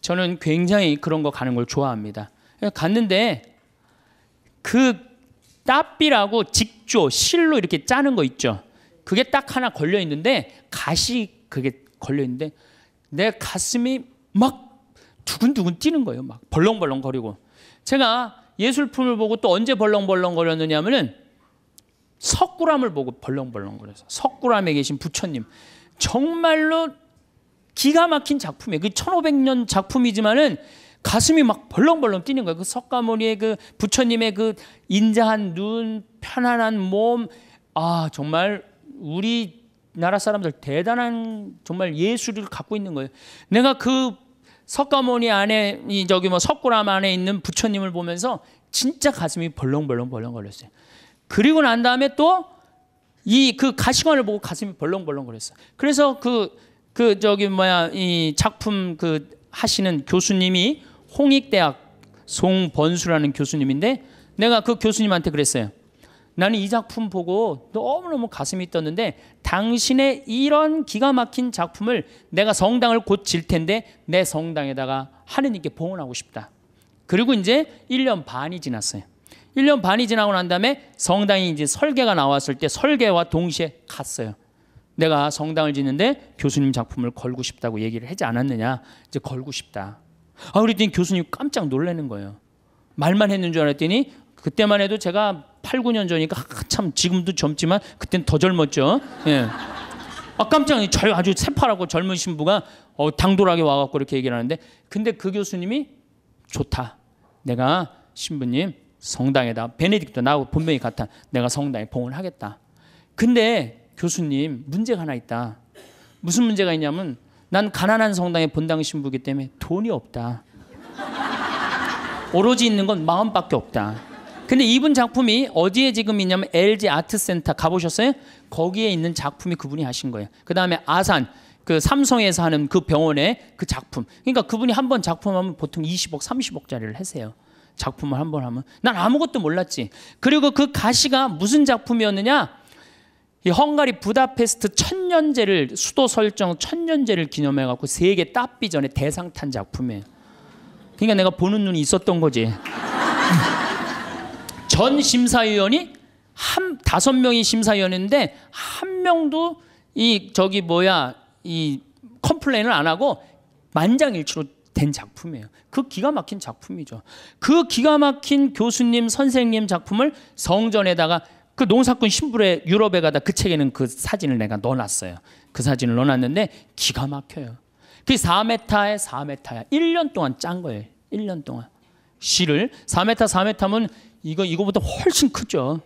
저는 굉장히 그런 거 가는 걸 좋아합니다. 갔는데 그 따삐라고 직조 실로 이렇게 짜는 거 있죠. 그게 딱 하나 걸려 있는데 가시 그게 걸려 있는데 내 가슴이 막 두근두근 뛰는 거예요. 막 벌렁벌렁 거리고 제가 예술품을 보고 또 언제 벌렁벌렁 거렸느냐면은 석굴암을 보고 벌렁벌렁거려서 석굴암에 계신 부처님 정말로 기가 막힌 작품이에요. 그 1500년 작품이지만은 가슴이 막 벌렁벌렁 뛰는 거예요. 그 석가모니의 그 부처님의 그 인자한 눈, 편안한 몸, 아 정말 우리 나라 사람들 대단한 정말 예술을 갖고 있는 거예요. 내가 그 석가모니 안에 저기 뭐 석굴암 안에 있는 부처님을 보면서 진짜 가슴이 벌렁벌렁 벌렁거렸어요. 그리고 난 다음에 또 이 그 가시관을 보고 가슴이 벌렁벌렁거렸어. 그래서 그그 그 저기 뭐야 이 작품 그 하시는 교수님이 홍익대학 송번수라는 교수님인데 내가 그 교수님한테 그랬어요. 나는 이 작품 보고 너무너무 가슴이 떴는데 당신의 이런 기가 막힌 작품을 내가 성당을 곧질 텐데 내 성당에다가 하느님께 봉헌하고 싶다. 그리고 이제 1년 반이 지났어요. 1년 반이 지나고 난 다음에 성당이 이제 설계가 나왔을 때 설계와 동시에 갔어요. 내가 성당을 짓는데 교수님 작품을 걸고 싶다고 얘기를 하지 않았느냐. 이제 걸고 싶다. 아, 그랬더니 교수님 깜짝 놀라는 거예요. 말만 했는 줄 알았더니 그때만 해도 제가 8, 9년 전이니까 참 지금도 젊지만 그땐 더 젊었죠. 예. 아 깜짝 절 아주 새파랗고 젊은 신부가 어, 당돌하게 와갖고 이렇게 얘기를 하는데 근데 그 교수님이 좋다. 내가 신부님 성당에다 베네딕도 나하고 분명히 같아 내가 성당에 봉을 하겠다. 근데 교수님 문제가 하나 있다. 무슨 문제가 있냐면 난 가난한 성당의 본당 신부기 때문에 돈이 없다. 오로지 있는 건 마음밖에 없다. 근데 이분 작품이 어디에 지금 있냐면 LG 아트센터 가보셨어요? 거기에 있는 작품이 그분이 하신 거예요. 그 다음에 아산 그 삼성에서 하는 그 병원의 그 작품. 그러니까 그분이 한 번 작품하면 보통 20억, 30억짜리를 하세요. 작품을 한번 하면 난 아무것도 몰랐지. 그리고 그 가시가 무슨 작품이었느냐? 이 헝가리 부다페스트 천년제를 수도 설정 천년제를 기념해 갖고 세계 따비 전에 대상 탄 작품이에요. 그러니까 내가 보는 눈이 있었던 거지. 전 심사위원이 한 다섯 명이 심사위원인데 한 명도 이 저기 뭐야 이 컴플레인을 안 하고 만장일치로 된 작품이에요. 그 기가 막힌 작품이죠. 그 기가 막힌 교수님, 선생님 작품을 성전에다가 그 농사꾼 신부의 유럽에 가다 그 책에는 그 사진을 내가 넣어놨어요. 그 사진을 넣어놨는데 기가 막혀요. 그게 4m에 4m야. 1년 동안 짠 거예요. 1년 동안. 시를 4m 4m면 이거 이거보다 훨씬 크죠.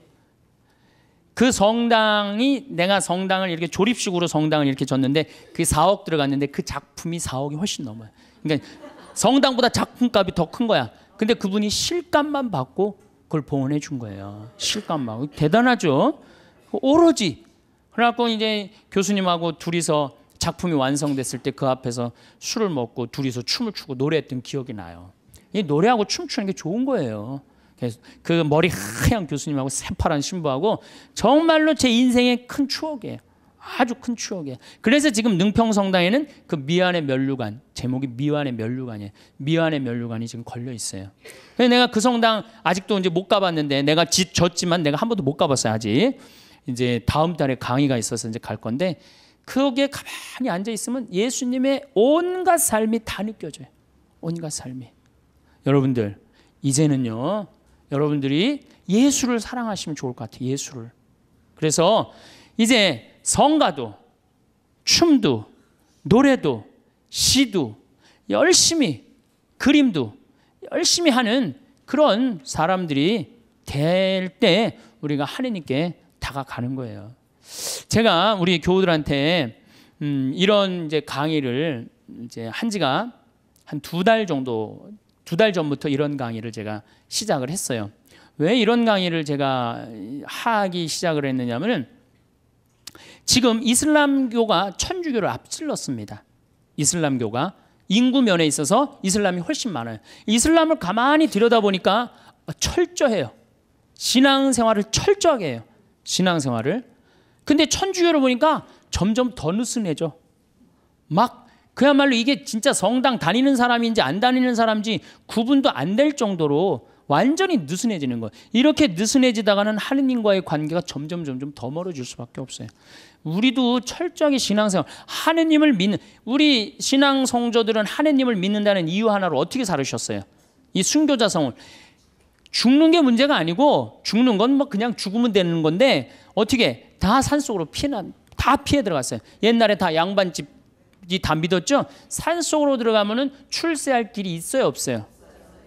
그 성당이 내가 성당을 이렇게 조립식으로 성당을 이렇게 졌는데 그게 4억 들어갔는데 그 작품이 4억이 훨씬 넘어요. 그러니까 성당보다 작품값이 더 큰 거야. 근데 그분이 실감만 받고 그걸 봉원해준 거예요. 실감만. 대단하죠. 오로지. 그래갖고 이제 교수님하고 둘이서 작품이 완성됐을 때 그 앞에서 술을 먹고 둘이서 춤을 추고 노래했던 기억이 나요. 이 노래하고 춤추는 게 좋은 거예요. 그래서 그 머리 하얀 교수님하고 새파란 신부하고 정말로 제 인생의 큰 추억이에요. 아주 큰 추억이에요. 그래서 지금 능평성당에는 그 미완의 면류관 제목이 미완의 면류관이에요. 미완의 면류관이 지금 걸려 있어요. 그래서 내가 그 성당 아직도 이제 못 가봤는데 내가 짓 졌지만 내가 한 번도 못 가봤어요 아직. 이제 다음 달에 강의가 있어서 이제 갈 건데 거기에 가만히 앉아 있으면 예수님의 온갖 삶이 다 느껴져요. 온갖 삶이. 여러분들 이제는요. 여러분들이 예수를 사랑하시면 좋을 것 같아요. 예수를. 그래서 이제 성가도 춤도 노래도 시도 열심히 그림도 열심히 하는 그런 사람들이 될 때 우리가 하느님께 다가가는 거예요. 제가 우리 교우들한테 음, 이런 이제 강의를 이제 한 지가 한 두 달 정도 두 달 전부터 이런 강의를 제가 시작을 했어요. 왜 이런 강의를 제가 하기 시작을 했느냐면은 지금 이슬람교가 천주교를 앞질렀습니다. 이슬람교가 인구 면에 있어서 이슬람이 훨씬 많아요. 이슬람을 가만히 들여다보니까 철저해요. 신앙생활을 철저하게 해요. 신앙생활을. 근데 천주교를 보니까 점점 더 느슨해져. 막 그야말로 이게 진짜 성당 다니는 사람인지 안 다니는 사람인지 구분도 안 될 정도로 완전히 느슨해지는 거예요. 이렇게 느슨해지다가는 하느님과의 관계가 점점 점점 더 멀어질 수밖에 없어요. 우리도 철저하게 신앙생활, 하느님을 믿는 우리 신앙 성조들은 하느님을 믿는다는 이유 하나로 어떻게 살으셨어요? 이 순교자 성을 죽는 게 문제가 아니고 죽는 건 뭐 그냥 죽으면 되는 건데 어떻게 다 산속으로 피난 다 피해 들어갔어요. 옛날에 다 양반집 이다 믿었죠? 산속으로 들어가면은 출세할 길이 있어요, 없어요?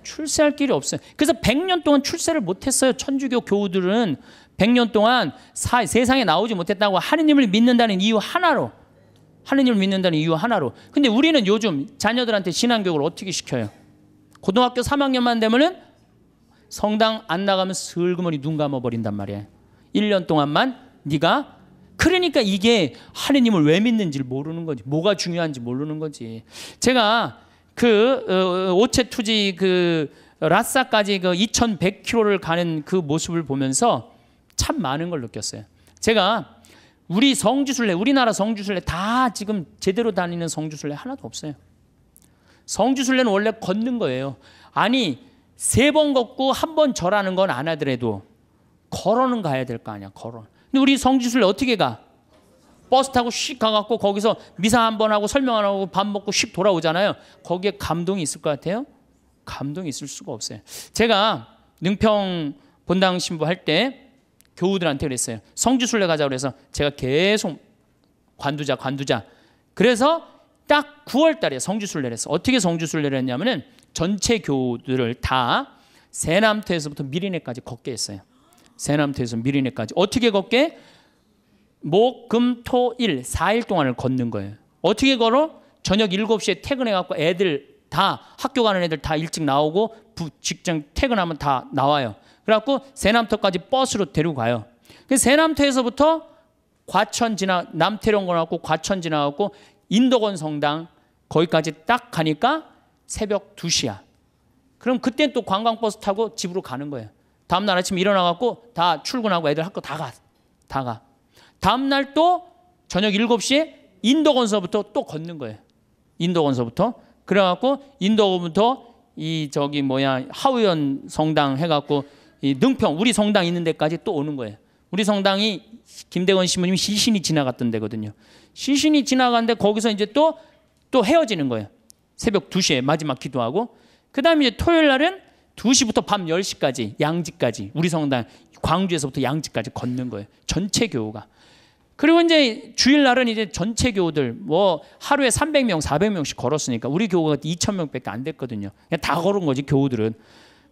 출세할 길이 없어요. 그래서 100년 동안 출세를 못 했어요. 천주교 교우들은 100년 동안 사, 세상에 나오지 못했다고 하느님을 믿는다는 이유 하나로 하느님을 믿는다는 이유 하나로 근데 우리는 요즘 자녀들한테 신앙교육을 어떻게 시켜요? 고등학교 3학년만 되면은 성당 안 나가면 슬그머니 눈 감아버린단 말이야 1년 동안만 네가 그러니까 이게 하느님을 왜 믿는지 모르는 거지 뭐가 중요한지 모르는 거지 제가 그 어, 어 오체 투지 그 라싸까지 그 2,100km를 가는 그 모습을 보면서 참 많은 걸 느꼈어요. 제가 우리 성주순례, 우리나라 성주순례 다 지금 제대로 다니는 성주순례 하나도 없어요. 성주순례는 원래 걷는 거예요. 아니 세 번 걷고 한 번 절하는 건 안 하더라도 걸어는 가야 될 거 아니야 걸어. 근데 우리 성지순례 어떻게 가? 버스 타고 씩 가갖고 거기서 미사 한 번 하고 설명 안 하고 밥 먹고 씩 돌아오잖아요. 거기에 감동이 있을 것 같아요? 감동이 있을 수가 없어요. 제가 능평 본당 신부 할때 교우들한테 그랬어요. 성지순례 가자 그래서 제가 계속 관두자 관두자. 그래서 딱 9월 달에 성지순례를 했어. 어떻게 성지순례를 했냐면은 전체 교우들을 다 세남태에서부터 미리내까지 걷게 했어요. 세남태에서 미리내까지 어떻게 걷게? 목, 금, 토, 일 4일 동안을 걷는 거예요. 어떻게 걸어? 저녁 7시에 퇴근해 갖고 애들 다 학교 가는 애들 다 일찍 나오고 부, 직장 퇴근하면 다 나와요. 그래갖고 세남터까지 버스로 데리고 가요. 그 세남터에서부터 과천 지나 남태령 건갖고 과천 지나갖고 인덕원 성당 거기까지 딱 가니까 새벽 2시야. 그럼 그때 또 관광버스 타고 집으로 가는 거예요. 다음날 아침 일어나갖고 다 출근하고 애들 학교 다 가. 다 가. 다음날 또 저녁 7시에 인도건서부터또 걷는 거예요. 인도건서부터 그래갖고 인도원부터이 저기 뭐야 하우연 성당 해갖고 이 능평 우리 성당 있는 데까지 또 오는 거예요. 우리 성당이 김대건 신부님 이 시신이 지나갔던 데거든요. 시신이 지나갔는데 거기서 이제 또또 또 헤어지는 거예요. 새벽 2시에 마지막 기도하고 그다음에 이제 토요일 날은 2시부터 밤 10시까지 양지까지 우리 성당 광주에서부터 양지까지 걷는 거예요. 전체 교우가. 그리고 이제 주일 날은 이제 전체 교우들 뭐 하루에 300명, 400명씩 걸었으니까 우리 교우가 2,000명밖에 안 됐거든요. 그냥 다 걸은 거지 교우들은.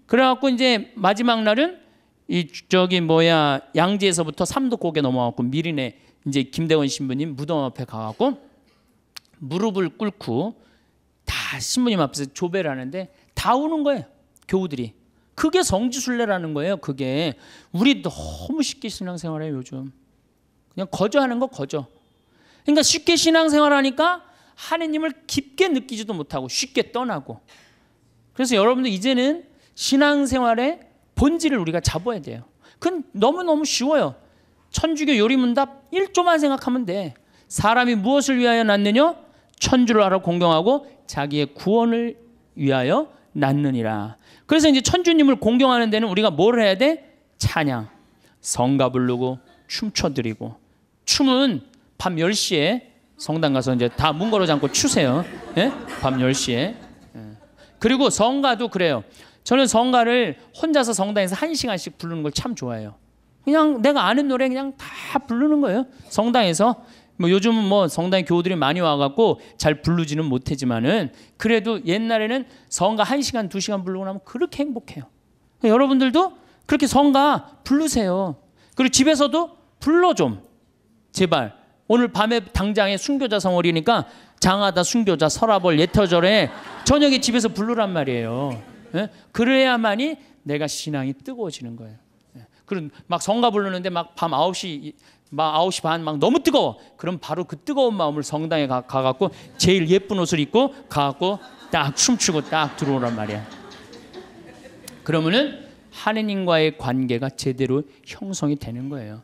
그래갖고 이제 마지막 날은 이 저기 뭐야 양지에서부터 삼도 고개 넘어갖고 미리네 이제 김대원 신부님 무덤 앞에 가갖고 무릎을 꿇고 다 신부님 앞에서 조배를 하는데 다 우는 거예요 교우들이 그게 성지순례라는 거예요 그게 우리 너무 쉽게 신앙생활해 요즘 그냥 거저 하는 거 거저 그러니까 쉽게 신앙생활 하니까 하느님을 깊게 느끼지도 못하고 쉽게 떠나고 그래서 여러분들 이제는 신앙생활의 본질을 우리가 잡아야 돼요. 그건 너무너무 쉬워요. 천주교 요리문답 1조만 생각하면 돼. 사람이 무엇을 위하여 낳느냐? 천주를 알아 공경하고 자기의 구원을 위하여 낳느니라. 그래서 이제 천주님을 공경하는 데는 우리가 뭘 해야 돼? 찬양, 성가 부르고 춤춰 드리고. 춤은 밤 10시에 성당 가서 이제 다문 걸어 잠고 추세요. 예? 밤 10시에. 예. 그리고 성가도 그래요. 저는 성가를 혼자서 성당에서 한 시간씩 부르는 걸 참 좋아해요. 그냥 내가 아는 노래 그냥 다 부르는 거예요. 성당에서 뭐 요즘은 뭐 성당에 교우들이 많이 와갖고 잘 부르지는 못하지만은 그래도 옛날에는 성가 한 시간 두 시간 부르고 나면 그렇게 행복해요. 여러분들도 그렇게 성가 부르세요. 그리고 집에서도 불러 좀 제발 오늘 밤에 당장에 순교자 성월이니까 장하다 순교자 설아벌 예터절에 저녁에 집에서 부르란 말이에요. 예? 그래야만이 내가 신앙이 뜨거워지는 거예요. 예. 그런 막 성가 부르는데 막밤 9시 막 9시 반막 너무 뜨거워. 그럼 바로 그 뜨거운 마음을 성당에 가, 가 갖고 제일 예쁜 옷을 입고 가 갖고 딱 춤추고 딱 들어오란 말이야. 그러면은 하느님과의 관계가 제대로 형성이 되는 거예요.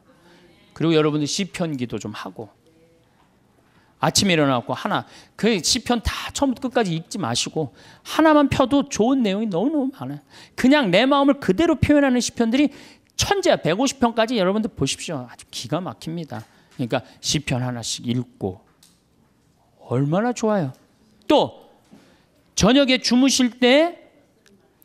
그리고 여러분들 시편기도 좀 하고 아침에 일어나고 하나 그 시편 다 처음부터 끝까지 읽지 마시고 하나만 펴도 좋은 내용이 너무너무 많아요. 그냥 내 마음을 그대로 표현하는 시편들이 천재야 150편까지 여러분들 보십시오. 아주 기가 막힙니다. 그러니까 시편 하나씩 읽고 얼마나 좋아요. 또 저녁에 주무실 때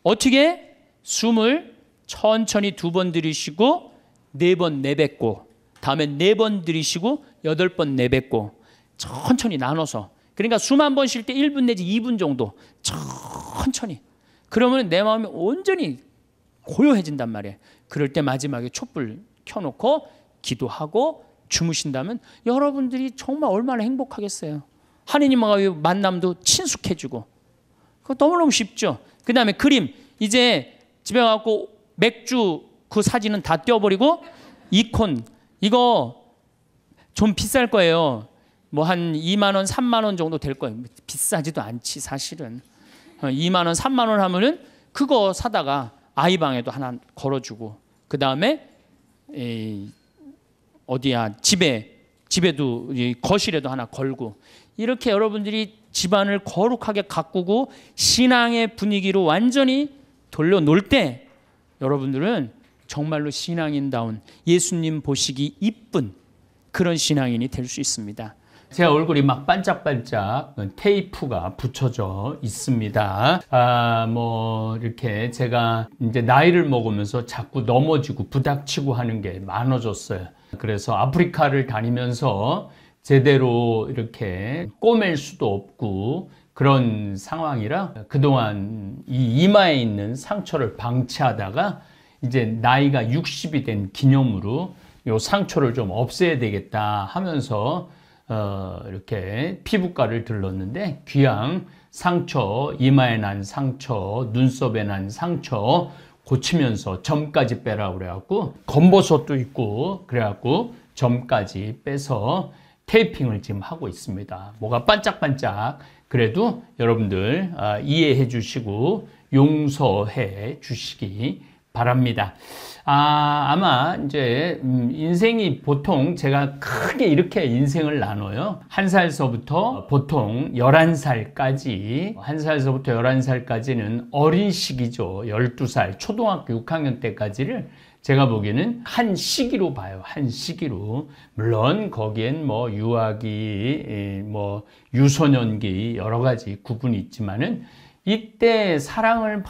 어떻게 숨을 천천히 두 번 들이쉬고 네 번 내뱉고 다음에 네 번 들이쉬고 여덟 번 내뱉고 천천히 나눠서 그러니까 숨 한 번 쉴 때 1분 내지 2분 정도 천천히 그러면 내 마음이 온전히 고요해진단 말이에요. 그럴 때 마지막에 촛불 켜놓고 기도하고 주무신다면 여러분들이 정말 얼마나 행복하겠어요. 하느님과의 만남도 친숙해지고 그거 너무너무 쉽죠. 그 다음에 그림 이제 집에 가고 맥주 그 사진은 다 떼어버리고 이콘 이거 좀 비쌀 거예요. 뭐한 2만 원, 3만 원 정도 될 거예요. 비싸지도 않지 사실은. 2만 어, 원, 3만 원 하면은 그거 사다가 아이 방에도 하나 걸어주고 그 다음에 어디야 집에 집에도 거실에도 하나 걸고 이렇게 여러분들이 집안을 거룩하게 가꾸고 신앙의 분위기로 완전히 돌려놓을 때 여러분들은 정말로 신앙인다운 예수님 보시기 이쁜 그런 신앙인이 될 수 있습니다. 제 얼굴이 막 반짝반짝 테이프가 붙여져 있습니다. 아, 뭐, 이렇게 제가 이제 나이를 먹으면서 자꾸 넘어지고 부닥치고 하는 게 많아졌어요. 그래서 아프리카를 다니면서 제대로 이렇게 꼬맬 수도 없고 그런 상황이라 그동안 이 이마에 있는 상처를 방치하다가 이제 나이가 60이 된 기념으로 요 상처를 좀 없애야 되겠다 하면서 어, 이렇게 피부과를 들렀는데 귀양 상처, 이마에 난 상처, 눈썹에 난 상처 고치면서 점까지 빼라 그래갖고 검버섯도 있고 그래갖고 점까지 빼서 테이핑을 지금 하고 있습니다. 뭐가 반짝반짝 그래도 여러분들 아, 이해해 주시고 용서해 주시기 바랍니다. 아, 아마 이제 음, 인생이 보통 제가 크게 이렇게 인생을 나눠요. 한 살서부터 아. 보통 11살까지 한 살서부터 11살까지는 어린 시기죠. 12살 초등학교 6학년 때까지를 제가 보기에는 한 시기로 봐요. 한 시기로. 물론 거기엔 뭐 유아기, 뭐 유소년기 여러 가지 구분이 있지만은 이때 사랑을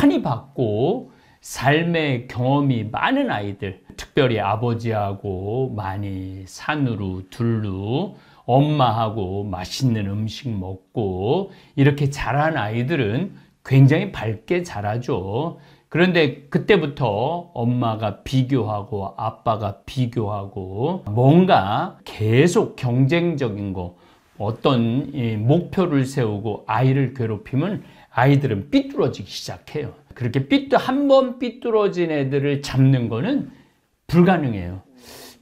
많이 받고 삶의 경험이 많은 아이들, 특별히 아버지하고 많이 산으로 둘루 엄마하고 맛있는 음식 먹고 이렇게 자란 아이들은 굉장히 밝게 자라죠. 그런데 그때부터 엄마가 비교하고 아빠가 비교하고 뭔가 계속 경쟁적인 거 어떤 목표를 세우고 아이를 괴롭히면 아이들은 삐뚤어지기 시작해요. 그렇게 삐뚤 한 번 삐뚤어진 애들을 잡는 거는 불가능해요.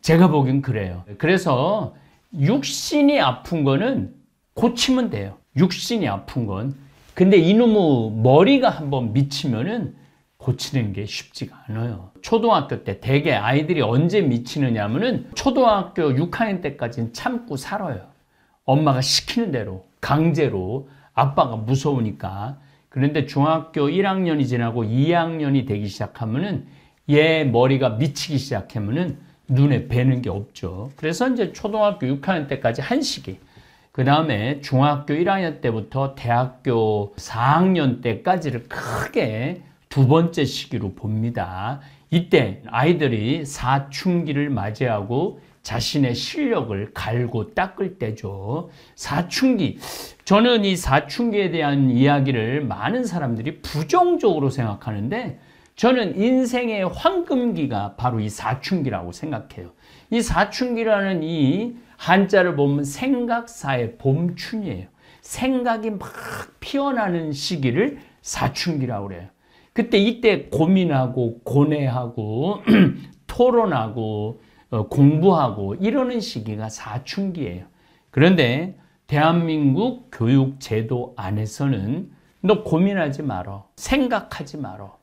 제가 보기엔 그래요. 그래서 육신이 아픈 거는 고치면 돼요. 육신이 아픈 건. 근데 이놈의 머리가 한번 미치면은 고치는 게 쉽지가 않아요. 초등학교 때 대개 아이들이 언제 미치느냐면은 초등학교 6학년 때까지는 참고 살아요. 엄마가 시키는 대로 강제로 아빠가 무서우니까 그런데 중학교 1학년이 지나고 2학년이 되기 시작하면은 얘 머리가 미치기 시작하면은 눈에 뵈는 게 없죠. 그래서 이제 초등학교 6학년 때까지 한 시기. 그 다음에 중학교 1학년 때부터 대학교 4학년 때까지를 크게 두 번째 시기로 봅니다. 이때 아이들이 사춘기를 맞이하고 자신의 실력을 갈고 닦을 때죠. 사춘기. 저는 이 사춘기에 대한 이야기를 많은 사람들이 부정적으로 생각하는데 저는 인생의 황금기가 바로 이 사춘기라고 생각해요. 이 사춘기라는 이 한자를 보면 생각사의 봄춘이에요. 생각이 막 피어나는 시기를 사춘기라고 그래요. 그때 이때 고민하고 고뇌하고 토론하고 어, 공부하고 이러는 시기가 사춘기예요. 그런데 대한민국 교육 제도 안에서는 너 고민하지 말어. 생각하지 말어.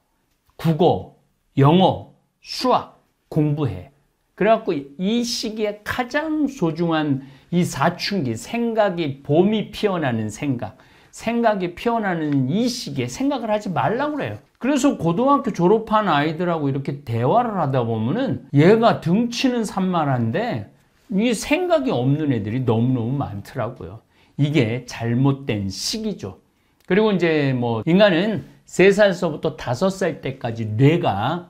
국어, 영어, 수학 공부해. 그래갖고 이 시기에 가장 소중한 이 사춘기 생각이 봄이 피어나는 생각 생각이 피어나는 이 시기에 생각을 하지 말라고 그래요. 그래서 고등학교 졸업한 아이들하고 이렇게 대화를 하다 보면은 얘가 등치는 산만한데 이 생각이 없는 애들이 너무너무 많더라고요. 이게 잘못된 시기죠. 그리고 이제 뭐 인간은 3살서부터 5살 때까지 뇌가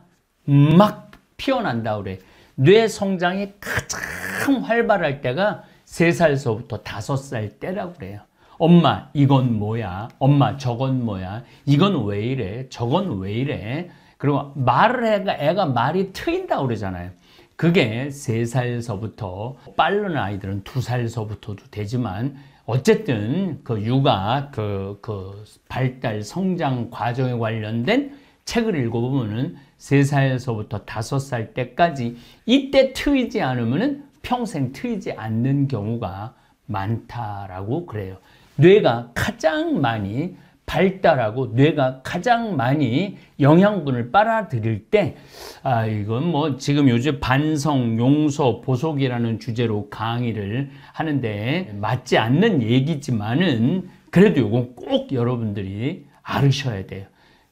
막 피어난다 그래. 뇌 성장이 가장 활발할 때가 3살서부터 5살 때라고 그래요. 엄마 이건 뭐야? 엄마 저건 뭐야? 이건 왜 이래? 저건 왜 이래? 그리고 말을 해가 애가 말이 트인다 그러잖아요. 그게 세살서부터 빠른 아이들은 두살서부터도 되지만 어쨌든 그 육아 그, 그 발달 성장 과정에 관련된 책을 읽어보면은 세살서부터 다살 때까지 이때 트이지 않으면은 평생 트이지 않는 경우가 많다라고 그래요. 뇌가 가장 많이 발달하고 뇌가 가장 많이 영양분을 빨아들일 때, 아, 이건 뭐 지금 요즘 반성, 용서, 보속이라는 주제로 강의를 하는데 맞지 않는 얘기지만은 그래도 요건꼭 여러분들이 알으셔야 돼요.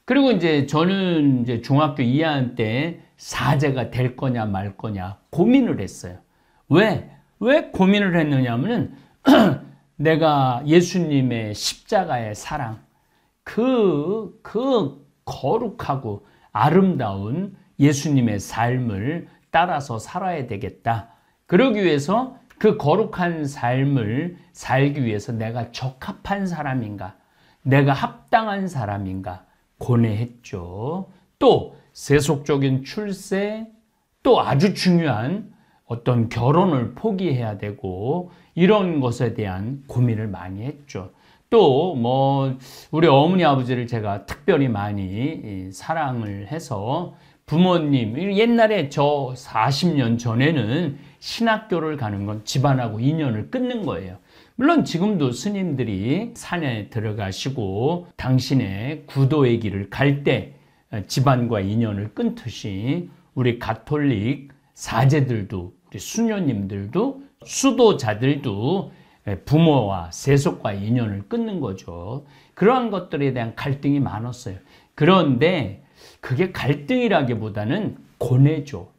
그리고 이제 저는 이제 중학교 2학년 때 사제가 될 거냐 말 거냐 고민을 했어요. 왜? 왜 고민을 했느냐 하면은 내가 예수님의 십자가의 사랑, 그, 그 거룩하고 아름다운 예수님의 삶을 따라서 살아야 되겠다. 그러기 위해서 그 거룩한 삶을 살기 위해서 내가 적합한 사람인가? 내가 합당한 사람인가? 고뇌했죠. 또 세속적인 출세, 또 아주 중요한 어떤 결혼을 포기해야 되고 이런 것에 대한 고민을 많이 했죠. 또 뭐 우리 어머니 아버지를 제가 특별히 많이 사랑을 해서 부모님 옛날에 저 40년 전에는 신학교를 가는 건 집안하고 인연을 끊는 거예요. 물론 지금도 스님들이 산에 들어가시고 당신의 구도의 길을 갈때 어, 집안과 인연을 끊듯이 우리 가톨릭 사제들도 수녀님들도 수도자들도 예, 부모와 세속과 인연을 끊는 거죠. 그러한 것들에 대한 갈등이 많았어요. 그런데 그게 갈등이라기보다는 고뇌죠.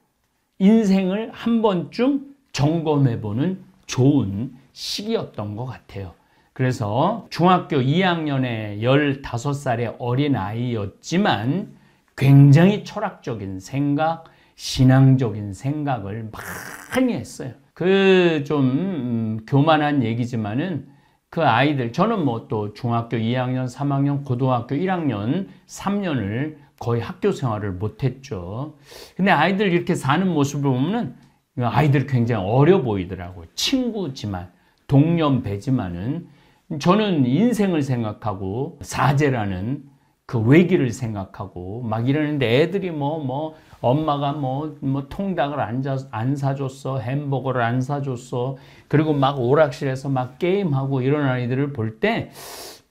인생을 한 번쯤 점검해보는 좋은 시기였던 것 같아요. 그래서 중학교 2학년에 15살의 어린아이였지만 굉장히 철학적인 생각, 신앙적인 생각을 막 많이 했어요. 그좀 음, 교만한 얘기지만은 그 아이들 저는 뭐 또 중학교 2학년, 3학년, 고등학교 1학년, 3년을 거의 학교 생활을 못했죠. 근데 아이들 이렇게 사는 모습을 보면은 그 아이들 굉장히 어려 보이더라고. 친구지만 동년배지만은 저는 인생을 생각하고 사제라는 그 외기를 생각하고 막 이러는데 애들이 뭐뭐 뭐, 뭐 엄마가 뭐, 뭐 통닭을 안, 자, 안 사줬어, 햄버거를 안 사줬어, 그리고 막 오락실에서 막 게임하고 이런 아이들을 볼 때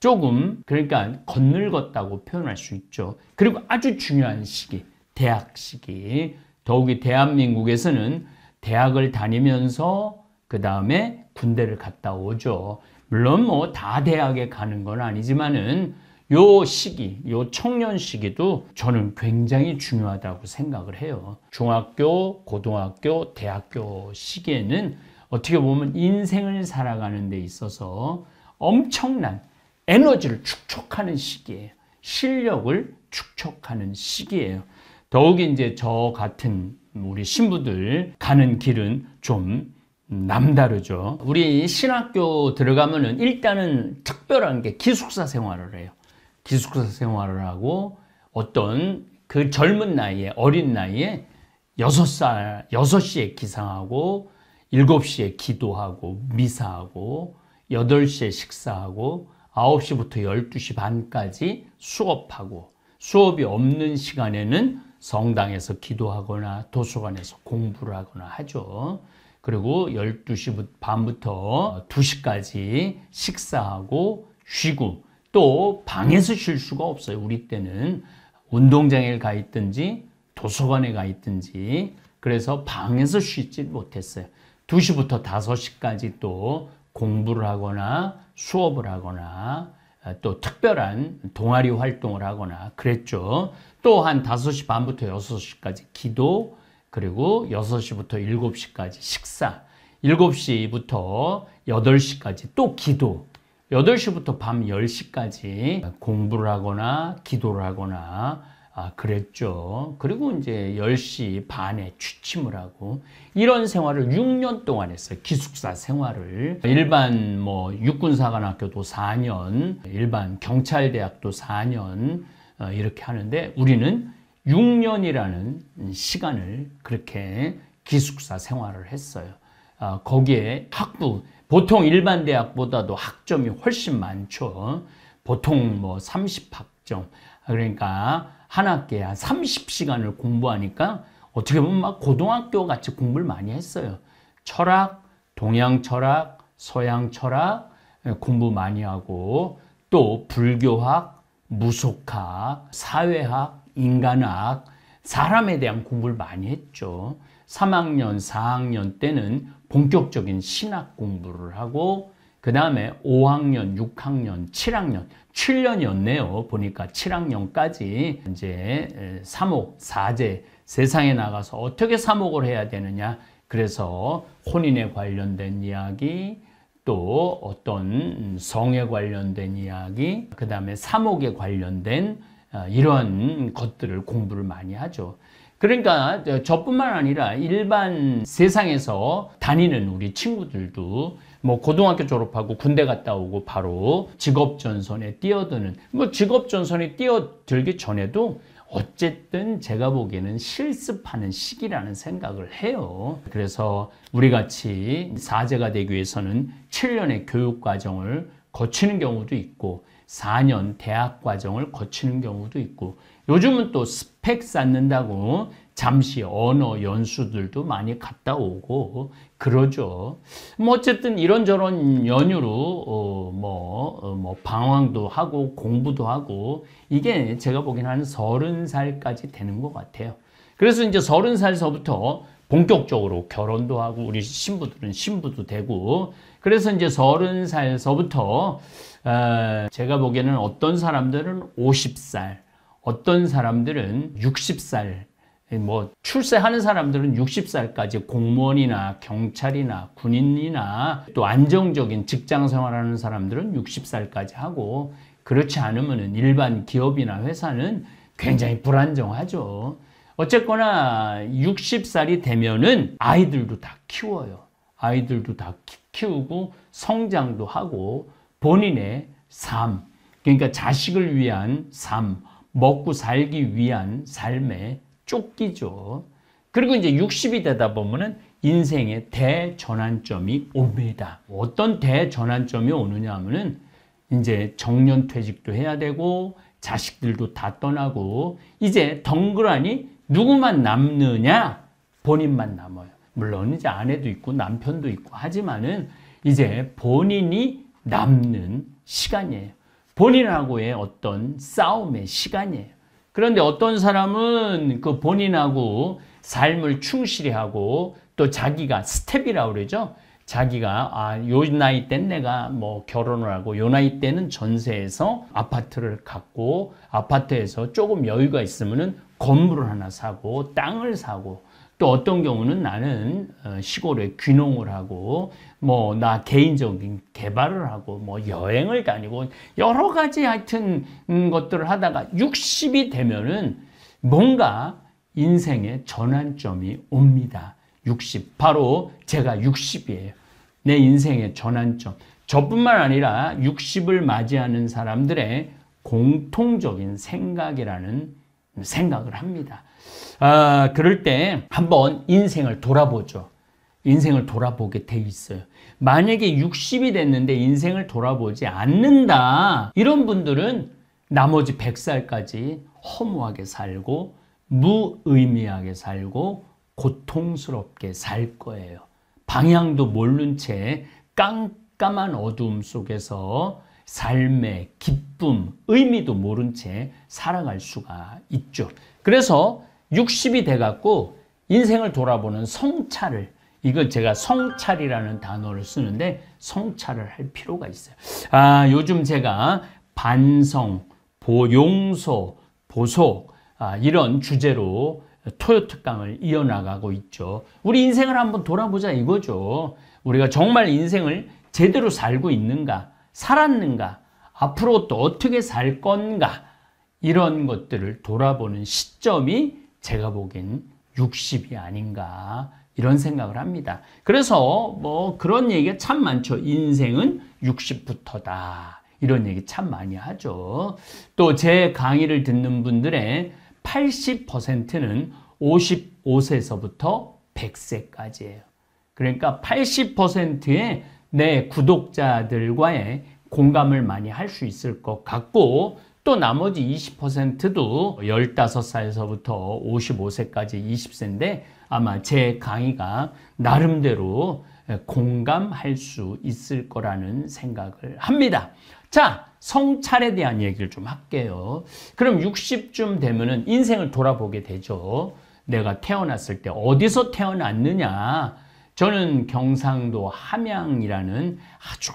조금, 그러니까 건늙었다고 표현할 수 있죠. 그리고 아주 중요한 시기, 대학 시기. 더욱이 대한민국에서는 대학을 다니면서 그 다음에 군대를 갔다 오죠. 물론 뭐 다 대학에 가는 건 아니지만은 요 시기, 요 청년 시기도 저는 굉장히 중요하다고 생각을 해요. 중학교, 고등학교, 대학교 시기에는 어떻게 보면 인생을 살아가는 데 있어서 엄청난 에너지를 축적하는 시기예요. 실력을 축적하는 시기예요. 더욱 이제 저 같은 우리 신부들 가는 길은 좀 남다르죠. 우리 신학교 들어가면은 일단은 특별한 게 기숙사 생활을 해요. 기숙사 생활을 하고 어떤 그 젊은 나이에 어린 나이에 여섯 살 여섯 시에 기상하고 일곱 시에 기도하고 미사하고 여덟 시에 식사하고 아홉 시부터 열두 시 반까지 수업하고 수업이 없는 시간에는 성당에서 기도하거나 도서관에서 공부를 하거나 하죠. 그리고 12시 반부터 2시까지 식사하고 쉬고 또 방에서 쉴 수가 없어요. 우리 때는 운동장에 가 있든지 도서관에 가 있든지 그래서 방에서 쉬지 못했어요. 2시부터 5시까지 또 공부를 하거나 수업을 하거나 아, 또 특별한 동아리 활동을 하거나 그랬죠. 또 한 5시 반부터 6시까지 기도, 그리고 6시부터 7시까지 식사, 7시부터 8시까지 또 기도, 8시부터 밤 10시까지 공부를 하거나 기도를 하거나 아, 그랬죠. 그리고 이제 10시 반에 취침을 하고 이런 생활을 6년 동안 했어요. 기숙사 생활을. 일반 뭐 육군사관학교도 4년, 일반 경찰대학도 4년 어, 이렇게 하는데 우리는 6년이라는 시간을 그렇게 기숙사 생활을 했어요. 어, 거기에 학부, 보통 일반 대학보다도 학점이 훨씬 많죠. 보통 뭐 30학점 그러니까 한 학기에 한 30시간을 공부하니까 어떻게 보면 막 고등학교 같이 공부를 많이 했어요. 철학, 동양 철학, 서양 철학 예, 공부 많이 하고 또 불교학, 무속학, 사회학, 인간학 사람에 대한 공부를 많이 했죠. 3학년, 4학년 때는 본격적인 신학 공부를 하고 그 다음에 5학년, 6학년, 7학년, 7년이었네요. 보니까 7학년까지 이제 사목, 사제, 세상에 나가서 어떻게 사목을 해야 되느냐. 그래서 혼인에 관련된 이야기, 또 어떤 성에 관련된 이야기, 그 다음에 사목에 관련된 아, 이런 것들을 공부를 많이 하죠. 그러니까 저뿐만 아니라 일반 세상에서 다니는 우리 친구들도 뭐 고등학교 졸업하고 군대 갔다 오고 바로 직업 전선에 뛰어드는 뭐 직업 전선에 뛰어들기 전에도 어쨌든 제가 보기에는 실습하는 시기라는 생각을 해요. 그래서 우리 같이 사제가 되기 위해서는 7년의 교육 과정을 거치는 경우도 있고 4년 대학 과정을 거치는 경우도 있고 요즘은 또 스펙 쌓는다고 잠시 언어 연수들도 많이 갔다 오고 그러죠. 뭐 어쨌든 이런저런 연유로 어 뭐, 어뭐 방황도 하고 공부도 하고 이게 제가 보기에한 서른 살까지 되는 것 같아요. 그래서 이제 서른 살서부터 본격적으로 결혼도 하고 우리 신부들은 신부도 되고 그래서 이제 서른 살서부터 어 제가 보기에는 어떤 사람들은 오십 살 어떤 사람들은 60살, 뭐 출세하는 사람들은 60살까지 공무원이나 경찰이나 군인이나 또 안정적인 직장 생활하는 사람들은 60살까지 하고 그렇지 않으면 일반 기업이나 회사는 굉장히 불안정하죠. 어쨌거나 60살이 되면은 아이들도 다 키워요. 아이들도 다 키우고 성장도 하고 본인의 삶, 그러니까 자식을 위한 삶, 먹고 살기 위한 삶에 쫓기죠. 그리고 이제 60이 되다 보면은 인생의 대전환점이 옵니다. 어떤 대전환점이 오느냐 하면은 이제 정년 퇴직도 해야 되고 자식들도 다 떠나고 이제 덩그러니 누구만 남느냐? 본인만 남아요. 물론 이제 아내도 있고 남편도 있고 하지만은 이제 본인이 남는 시간이에요. 본인하고의 어떤 싸움의 시간이에요. 그런데 어떤 사람은 그 본인하고 삶을 충실히 하고 또 자기가 스텝이라고 그러죠. 자기가 아, 요 나이 땐 내가 뭐 결혼을 하고 요 나이 때는 전세에서 아파트를 갖고 아파트에서 조금 여유가 있으면은 건물을 하나 사고 땅을 사고 또 어떤 경우는 나는 어, 시골에 귀농을 하고 뭐나 개인적인 개발을 하고 뭐 여행을 다니고 여러 가지 하여튼 음, 것들을 하다가 60이 되면은 뭔가 인생의 전환점이 옵니다. 60 바로 제가 60이에요. 내 인생의 전환점. 저뿐만 아니라 60을 맞이하는 사람들의 공통적인 생각이라는 생각을 합니다. 아, 그럴 때 한번 인생을 돌아보죠. 인생을 돌아보게 돼 있어요. 만약에 60이 됐는데 인생을 돌아보지 않는다. 이런 분들은 나머지 100살까지 허무하게 살고 무의미하게 살고 고통스럽게 살 거예요. 방향도 모른 채 깜깜한 어둠 속에서 삶의 기쁨, 의미도 모른 채 살아갈 수가 있죠. 그래서 60이 돼갖고 인생을 돌아보는 성찰을 이건 제가 성찰이라는 단어를 쓰는데 성찰을 할 필요가 있어요. 아, 요즘 제가 반성, 보용소, 보속 아, 이런 주제로 토요 특강을 이어나가고 있죠. 우리 인생을 한번 돌아보자 이거죠. 우리가 정말 인생을 제대로 살고 있는가, 살았는가, 앞으로 또 어떻게 살 건가 이런 것들을 돌아보는 시점이 제가 보기엔 60이 아닌가 이런 생각을 합니다. 그래서 뭐 그런 얘기가 참 많죠. 인생은 60부터다. 이런 얘기 참 많이 하죠. 또 제 강의를 듣는 분들의 80%는 55세에서부터 100세까지예요. 그러니까 80%의 내 구독자들과의 공감을 많이 할 수 있을 것 같고 또 나머지 20%도 15살에서부터 55세까지 20세인데 아마 제 강의가 나름대로 공감할 수 있을 거라는 생각을 합니다. 자, 성찰에 대한 얘기를 좀 할게요. 그럼 60쯤 되면은 인생을 돌아보게 되죠. 내가 태어났을 때 어디서 태어났느냐. 저는 경상도 함양이라는 아주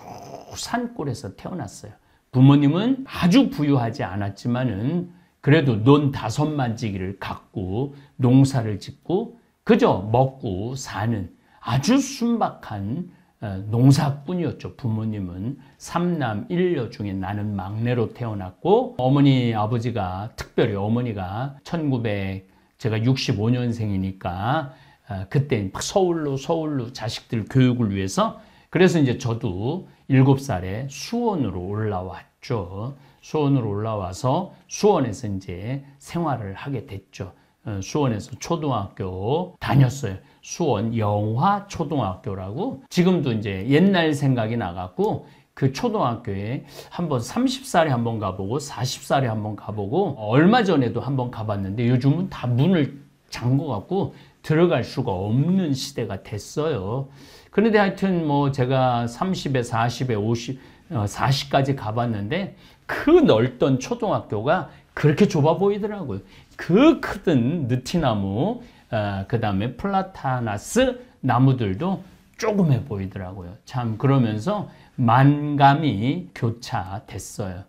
산골에서 태어났어요. 부모님은 아주 부유하지 않았지만은 그래도 논 다섯 만지기를 갖고 농사를 짓고 그저 먹고 사는 아주 순박한 어, 농사꾼이었죠. 부모님은 삼남일녀 중에 나는 막내로 태어났고 어머니 아버지가 특별히 어머니가 1900 제가 65년생이니까 어, 그때 서울로 서울로 자식들 교육을 위해서 그래서 이제 저도 7살에 수원으로 올라왔죠. 수원으로 올라와서 수원에서 이제 생활을 하게 됐죠. 어, 수원에서 초등학교 다녔어요. 수원 영화 초등학교라고 지금도 이제 옛날 생각이 나갖고 그 초등학교에 한번 30살에 한번 가보고 40살에 한번 가보고 얼마 전에도 한번 가봤는데 요즘은 다 문을 잠궈 갖고 들어갈 수가 없는 시대가 됐어요. 그런데 하여튼 뭐 제가 30에 40에 50 40까지 가봤는데 그 넓던 초등학교가 그렇게 좁아 보이더라고요. 그 크던 느티나무, 어, 그 다음에 플라타나스 나무들도 조금해 보이더라고요. 참 그러면서 만감이 교차됐어요.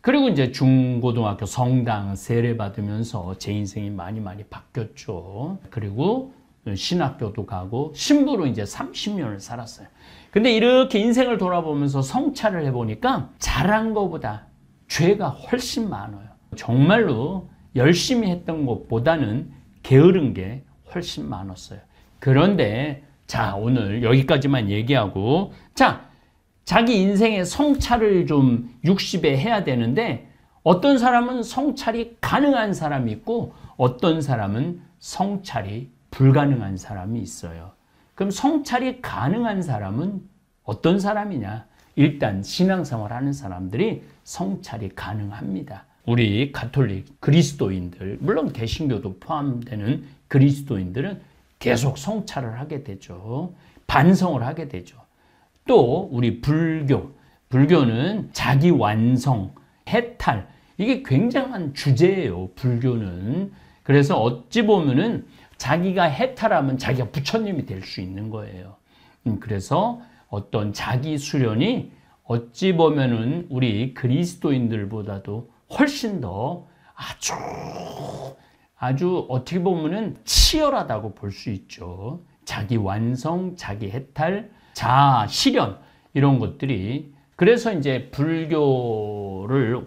그리고 이제 중고등학교 성당 세례 받으면서 제 인생이 많이 많이 바뀌었죠. 그리고 신학교도 가고 신부로 이제 30년을 살았어요. 근데 이렇게 인생을 돌아보면서 성찰을 해보니까 잘한 거보다 죄가 훨씬 많아요. 정말로 열심히 했던 것보다는 게으른 게 훨씬 많았어요. 그런데 자 오늘 여기까지만 얘기하고 자 자기 인생의 성찰을 좀 60에 해야 되는데 어떤 사람은 성찰이 가능한 사람이 있고 어떤 사람은 성찰이 불가능한 사람이 있어요. 그럼 성찰이 가능한 사람은 어떤 사람이냐? 일단 신앙생활 하는 사람들이 성찰이 가능합니다. 우리 가톨릭 그리스도인들 물론 개신교도 포함되는 그리스도인들은 계속 성찰을 하게 되죠. 반성을 하게 되죠. 또 우리 불교 불교는 자기 완성, 해탈 이게 굉장한 주제예요. 불교는 그래서 어찌 보면은 자기가 해탈하면 자기가 부처님이 될 수 있는 거예요. 음, 그래서 어떤 자기 수련이 어찌 보면은 우리 그리스도인들보다도 훨씬 더 아주 아주 어떻게 보면은 치열하다고 볼 수 있죠. 자기 완성, 자기 해탈, 자 실현 이런 것들이 그래서 이제 불교를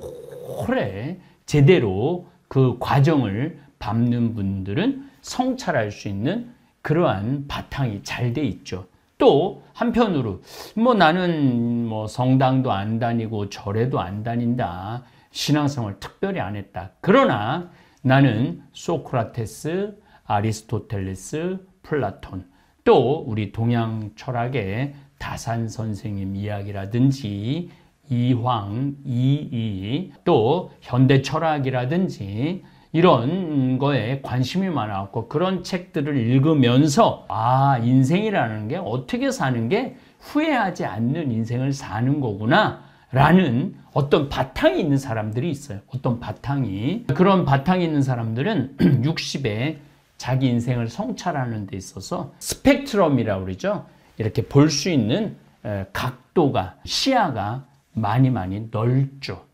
오래 제대로 그 과정을 밟는 분들은 성찰할 수 있는 그러한 바탕이 잘 돼 있죠. 또 한편으로 뭐 나는 뭐 성당도 안 다니고 절에도 안 다닌다. 신앙생활 특별히 안 했다. 그러나 나는 소크라테스, 아리스토텔레스, 플라톤, 또 우리 동양 철학의 다산 선생님 이야기라든지 이황, 이이, 또 현대 철학이라든지 이런 거에 관심이 많았고 그런 책들을 읽으면서 아, 인생이라는 게 어떻게 사는 게 후회하지 않는 인생을 사는 거구나 라는 어떤 바탕이 있는 사람들이 있어요. 어떤 바탕이. 그런 바탕이 있는 사람들은 60에 자기 인생을 성찰하는 데 있어서 스펙트럼이라고 그러죠. 이렇게 볼 수 있는 각도가, 시야가 많이 많이 넓죠.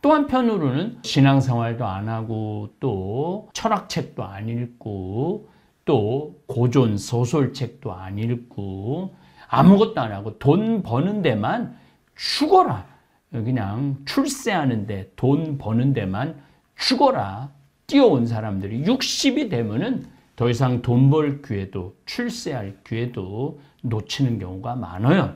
또 한편으로는 신앙생활도 안 하고 또 철학책도 안 읽고 또 고전 소설책도 안 읽고 아무것도 안 하고 돈 버는 데만 죽어라. 그냥 출세하는데 돈 버는 데만 죽어라 뛰어온 사람들이 60이 되면은 더 이상 돈 벌 기회도 출세할 기회도 놓치는 경우가 많아요.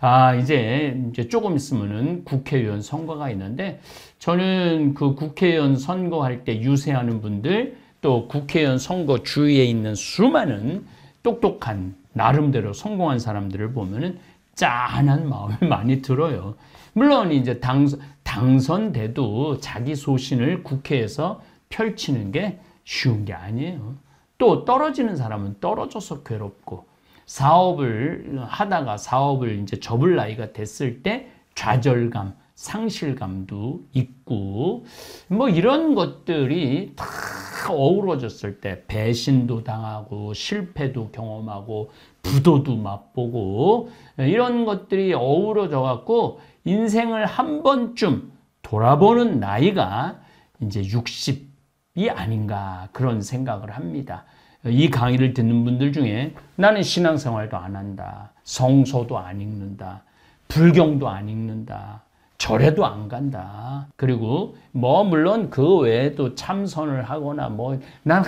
아 이제 이제 조금 있으면은 국회의원 선거가 있는데 저는 그 국회의원 선거할 때 유세하는 분들 또 국회의원 선거 주위에 있는 수많은 똑똑한 나름대로 성공한 사람들을 보면은 짠한 마음이 많이 들어요. 물론 이제 당선, 당선돼도 자기 소신을 국회에서 펼치는 게 쉬운 게 아니에요. 또 떨어지는 사람은 떨어져서 괴롭고 사업을 하다가 사업을 이제 접을 나이가 됐을 때 좌절감, 상실감도 있고 뭐 이런 것들이 다 어우러졌을 때 배신도 당하고 실패도 경험하고 부도도 맛보고 이런 것들이 어우러져 갖고 인생을 한 번쯤 돌아보는 나이가 이제 60이 아닌가 그런 생각을 합니다. 이 강의를 듣는 분들 중에 나는 신앙생활도 안 한다. 성서도 안 읽는다. 불경도 안 읽는다. 절에도 안 간다. 그리고 뭐 물론 그 외에도 참선을 하거나 뭐난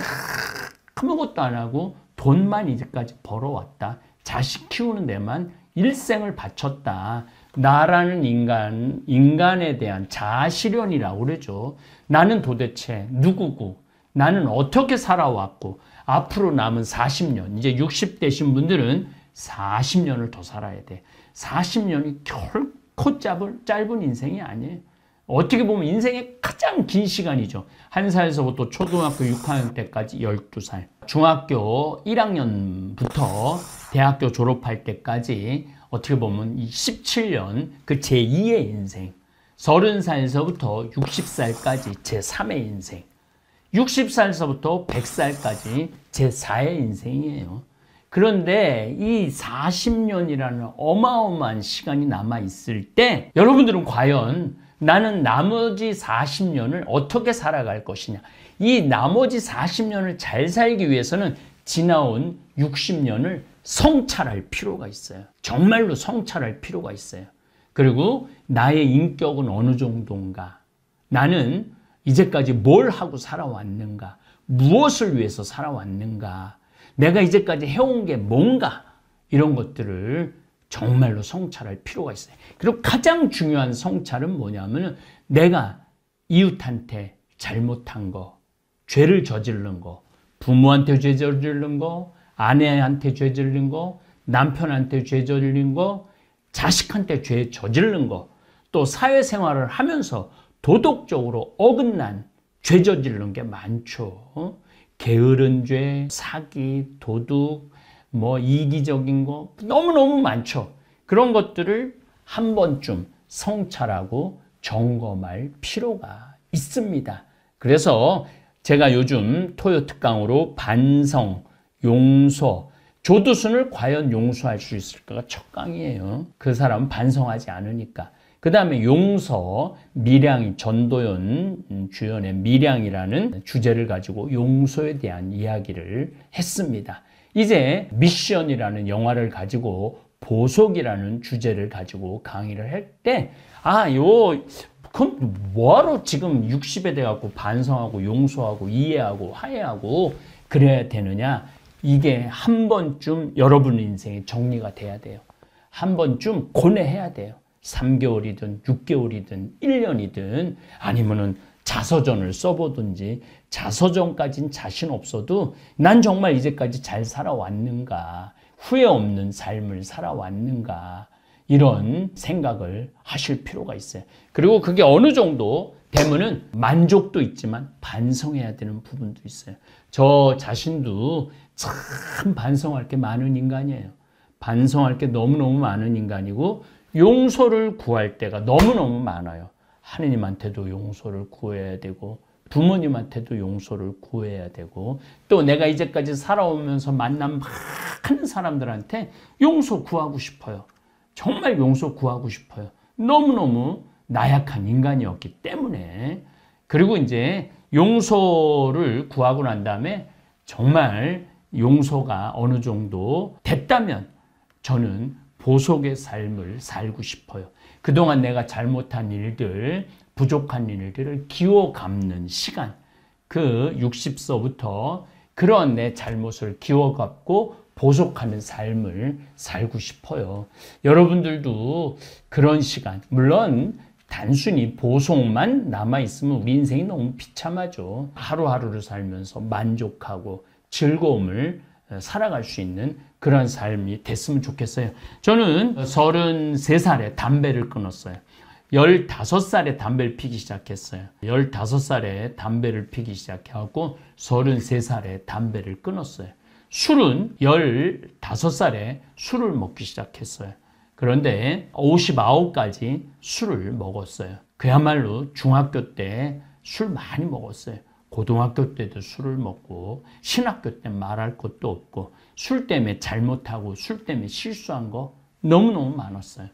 아무것도 안 하고 돈만 이제까지 벌어왔다. 자식 키우는 데만 일생을 바쳤다. 나라는 인간, 인간에 대한 자아실현이라고 그러죠. 나는 도대체 누구고, 나는 어떻게 살아왔고, 앞으로 남은 40년, 이제 60대신 분들은 40년을 더 살아야 돼. 40년이 결코 짧은, 짧은 인생이 아니에요. 어떻게 보면 인생의 가장 긴 시간이죠. 한 살에서부터 초등학교 6학년 때까지 12살, 중학교 1학년부터 대학교 졸업할 때까지 어떻게 보면 이 17년 그 제2의 인생 30살서부터 60살까지 제3의 인생 60살서부터 100살까지 제4의 인생이에요. 그런데 이 40년이라는 어마어마한 시간이 남아있을 때 여러분들은 과연 나는 나머지 40년을 어떻게 살아갈 것이냐 이 나머지 40년을 잘 살기 위해서는 지나온 60년을 성찰할 필요가 있어요. 정말로 성찰할 필요가 있어요. 그리고 나의 인격은 어느 정도인가? 나는 이제까지 뭘 하고 살아왔는가? 무엇을 위해서 살아왔는가? 내가 이제까지 해온 게 뭔가? 이런 것들을 정말로 성찰할 필요가 있어요. 그리고 가장 중요한 성찰은 뭐냐면 내가 이웃한테 잘못한 거, 죄를 저지른 거, 부모한테 죄 저지른 거, 아내한테 죄 질린 거, 남편한테 죄 질린 거, 자식한테 죄저질른 거, 또 사회생활을 하면서 도덕적으로 어긋난 죄저질른게 많죠. 어? 게으른 죄, 사기, 도둑, 뭐 이기적인 거 너무너무 많죠. 그런 것들을 한 번쯤 성찰하고 점검할 필요가 있습니다. 그래서 제가 요즘 토요 특강으로 반성, 용서, 조두순을 과연 용서할 수 있을까가 첫 강이에요. 그 사람은 반성하지 않으니까. 그 다음에 용서, 미량, 전도연 주연의 미량이라는 주제를 가지고 용서에 대한 이야기를 했습니다. 이제 미션이라는 영화를 가지고 보석이라는 주제를 가지고 강의를 할 때, 아, 요, 그럼 뭐하러 지금 60에 돼갖고 반성하고 용서하고 이해하고 화해하고 그래야 되느냐? 이게 한 번쯤 여러분 인생에 정리가 돼야 돼요. 한 번쯤 고뇌해야 돼요. 3개월이든 6개월이든 1년이든 아니면은 자서전을 써보든지 자서전까진 자신 없어도 난 정말 이제까지 잘 살아왔는가 후회 없는 삶을 살아왔는가 이런 생각을 하실 필요가 있어요. 그리고 그게 어느 정도 되면은 만족도 있지만 반성해야 되는 부분도 있어요. 저 자신도 참 반성할 게 많은 인간이에요. 반성할 게 너무너무 많은 인간이고 용서를 구할 때가 너무너무 많아요. 하느님한테도 용서를 구해야 되고 부모님한테도 용서를 구해야 되고 또 내가 이제까지 살아오면서 만난 많은 사람들한테 용서 구하고 싶어요. 정말 용서 구하고 싶어요. 너무너무 나약한 인간이었기 때문에 그리고 이제 용서를 구하고 난 다음에 정말 용서가 어느 정도 됐다면 저는 보속의 삶을 살고 싶어요. 그동안 내가 잘못한 일들, 부족한 일들을 기호 갚는 시간. 그 60서부터 그런 내 잘못을 기호 갚고 보속하는 삶을 살고 싶어요. 여러분들도 그런 시간, 물론 단순히 보속만 남아있으면 우리 인생이 너무 비참하죠. 하루하루를 살면서 만족하고 즐거움을 어, 살아갈 수 있는 그런 삶이 됐으면 좋겠어요. 저는 33살에 담배를 끊었어요. 15살에 담배를 피기 시작했어요. 15살에 담배를 피기 시작하고 33살에 담배를 끊었어요. 술은 15살에 술을 먹기 시작했어요. 그런데 59까지 술을 먹었어요. 그야말로 중학교 때 술 많이 먹었어요. 고등학교 때도 술을 먹고 신학교 때 말할 것도 없고 술 때문에 잘못하고 술 때문에 실수한 거 너무너무 많았어요.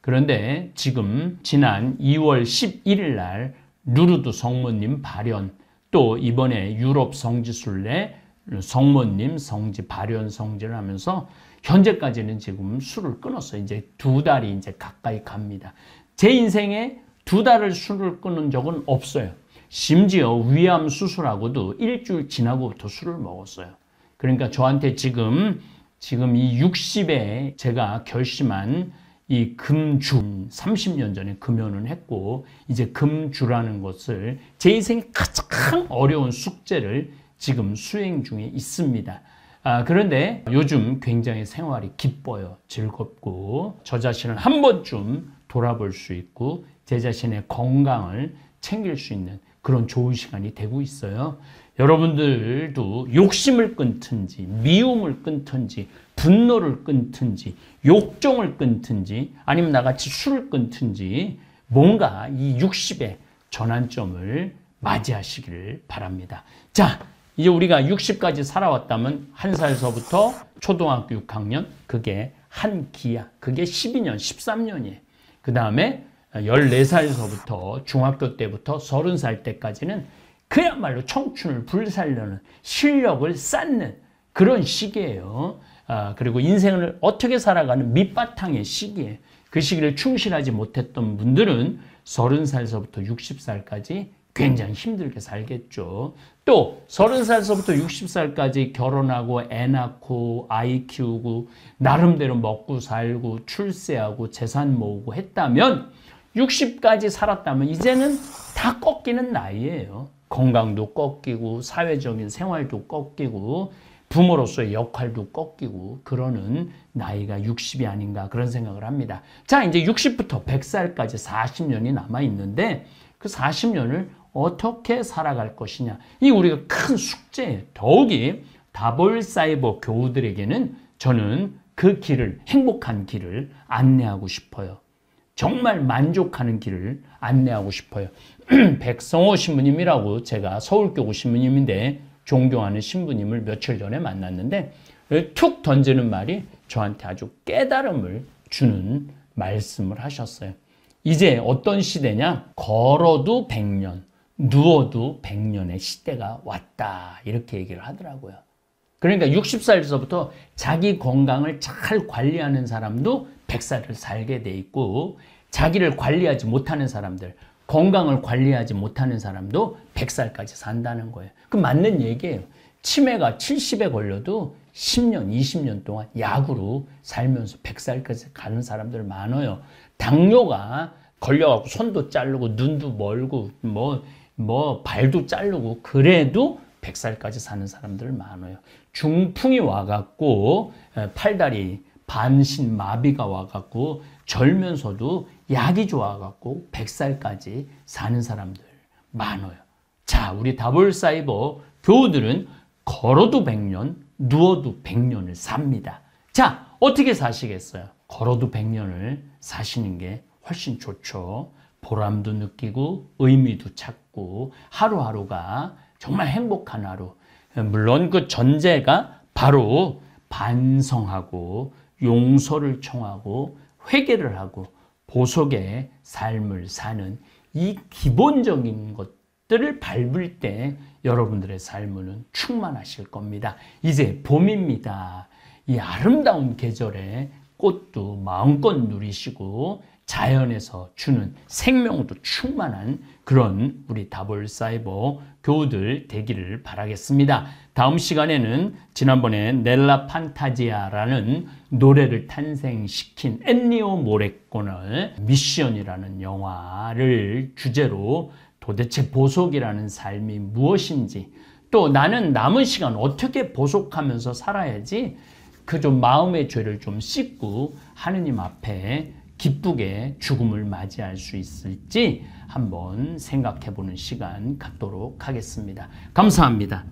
그런데 지금 지난 2월 11일 날 루르드 성모님 발현 또 이번에 유럽 성지순례 성모님 성지 발현 성지를 하면서 현재까지는 지금 술을 끊었어 이제 두 달이 이제 가까이 갑니다. 제 인생에 두 달을 술을 끊은 적은 없어요. 심지어 위암 수술하고도 일주일 지나고부터 술을 먹었어요. 그러니까 저한테 지금 지금 이 60에 제가 결심한 이 금주 30년 전에 금연을 했고 이제 금주라는 것을 제 인생 가장 어려운 숙제를 지금 수행 중에 있습니다. 아, 그런데 요즘 굉장히 생활이 기뻐요. 즐겁고 저 자신을 한 번쯤 돌아볼 수 있고 제 자신의 건강을 챙길 수 있는 그런 좋은 시간이 되고 있어요. 여러분들도 욕심을 끊든지 미움을 끊든지 분노를 끊든지 욕정을 끊든지 아니면 나같이 술을 끊든지 뭔가 이 60의 전환점을 맞이하시기를 바랍니다. 자, 이제 우리가 60까지 살아왔다면 한 살서부터 초등학교 6학년 그게 한 기야. 그게 12년, 13년이에요. 그 다음에 1 4 살서부터 중학교 때부터 3 0살 때까지는 그야말로 청춘을 불살려는 실력을 쌓는 그런 시기예요. 아, 그리고 인생을 어떻게 살아가는 밑바탕의 시기에 그 시기를 충실하지 못했던 분들은 3 0 살서부터 6 0 살까지 굉장히 힘들게 살겠죠. 또3 0 살서부터 6 0 살까지 결혼하고 애 낳고 아이 키우고 나름대로 먹고 살고 출세하고 재산 모으고 했다면 60까지 살았다면 이제는 다 꺾이는 나이예요. 건강도 꺾이고 사회적인 생활도 꺾이고 부모로서의 역할도 꺾이고 그러는 나이가 60이 아닌가 그런 생각을 합니다. 자 이제 60부터 100살까지 40년이 남아있는데 그 40년을 어떻게 살아갈 것이냐 이 우리가 큰 숙제예요. 더욱이 다볼 사이버 교우들에게는 저는 그 길을 행복한 길을 안내하고 싶어요. 정말 만족하는 길을 안내하고 싶어요. 백성호 신부님이라고 제가 서울교구 신부님인데 존경하는 신부님을 며칠 전에 만났는데 툭 던지는 말이 저한테 아주 깨달음을 주는 말씀을 하셨어요. 이제 어떤 시대냐? 걸어도 100년, 누워도 100년의 시대가 왔다. 이렇게 얘기를 하더라고요. 그러니까 60살에서부터 자기 건강을 잘 관리하는 사람도 100살을 살게 돼 있고 자기를 관리하지 못하는 사람들, 건강을 관리하지 못하는 사람도 100살까지 산다는 거예요. 그 맞는 얘기예요. 치매가 70에 걸려도 10년, 20년 동안 약으로 살면서 100살까지 가는 사람들 많아요. 당뇨가 걸려갖고 손도 자르고 눈도 멀고 뭐, 뭐, 발도 자르고 그래도 100살까지 사는 사람들 많아요. 중풍이 와갖고 팔다리, 반신 마비가 와갖고 절면서도 약이 좋아갖고 100살까지 사는 사람들 많아요. 자, 우리 다볼사이버 교우들은 걸어도 100년, 누워도 100년을 삽니다. 자, 어떻게 사시겠어요? 걸어도 100년을 사시는 게 훨씬 좋죠. 보람도 느끼고 의미도 찾고 하루하루가 정말 행복한 하루. 물론 그 전제가 바로 반성하고 용서를 청하고 회개를 하고 보석의 삶을 사는 이 기본적인 것들을 밟을 때 여러분들의 삶은 충만하실 겁니다. 이제 봄입니다. 이 아름다운 계절에 꽃도 마음껏 누리시고 자연에서 주는 생명도 충만한 그런 우리 다볼사이버 교우들 되기를 바라겠습니다. 다음 시간에는 지난번에 넬라 판타지아라는 노래를 탄생시킨 엔니오 모레콘을 미션이라는 영화를 주제로 도대체 보석이라는 삶이 무엇인지 또 나는 남은 시간 어떻게 보석하면서 살아야지 그 좀 마음의 죄를 좀 씻고 하느님 앞에 기쁘게 죽음을 맞이할 수 있을지 한번 생각해 보는 시간 갖도록 하겠습니다. 감사합니다.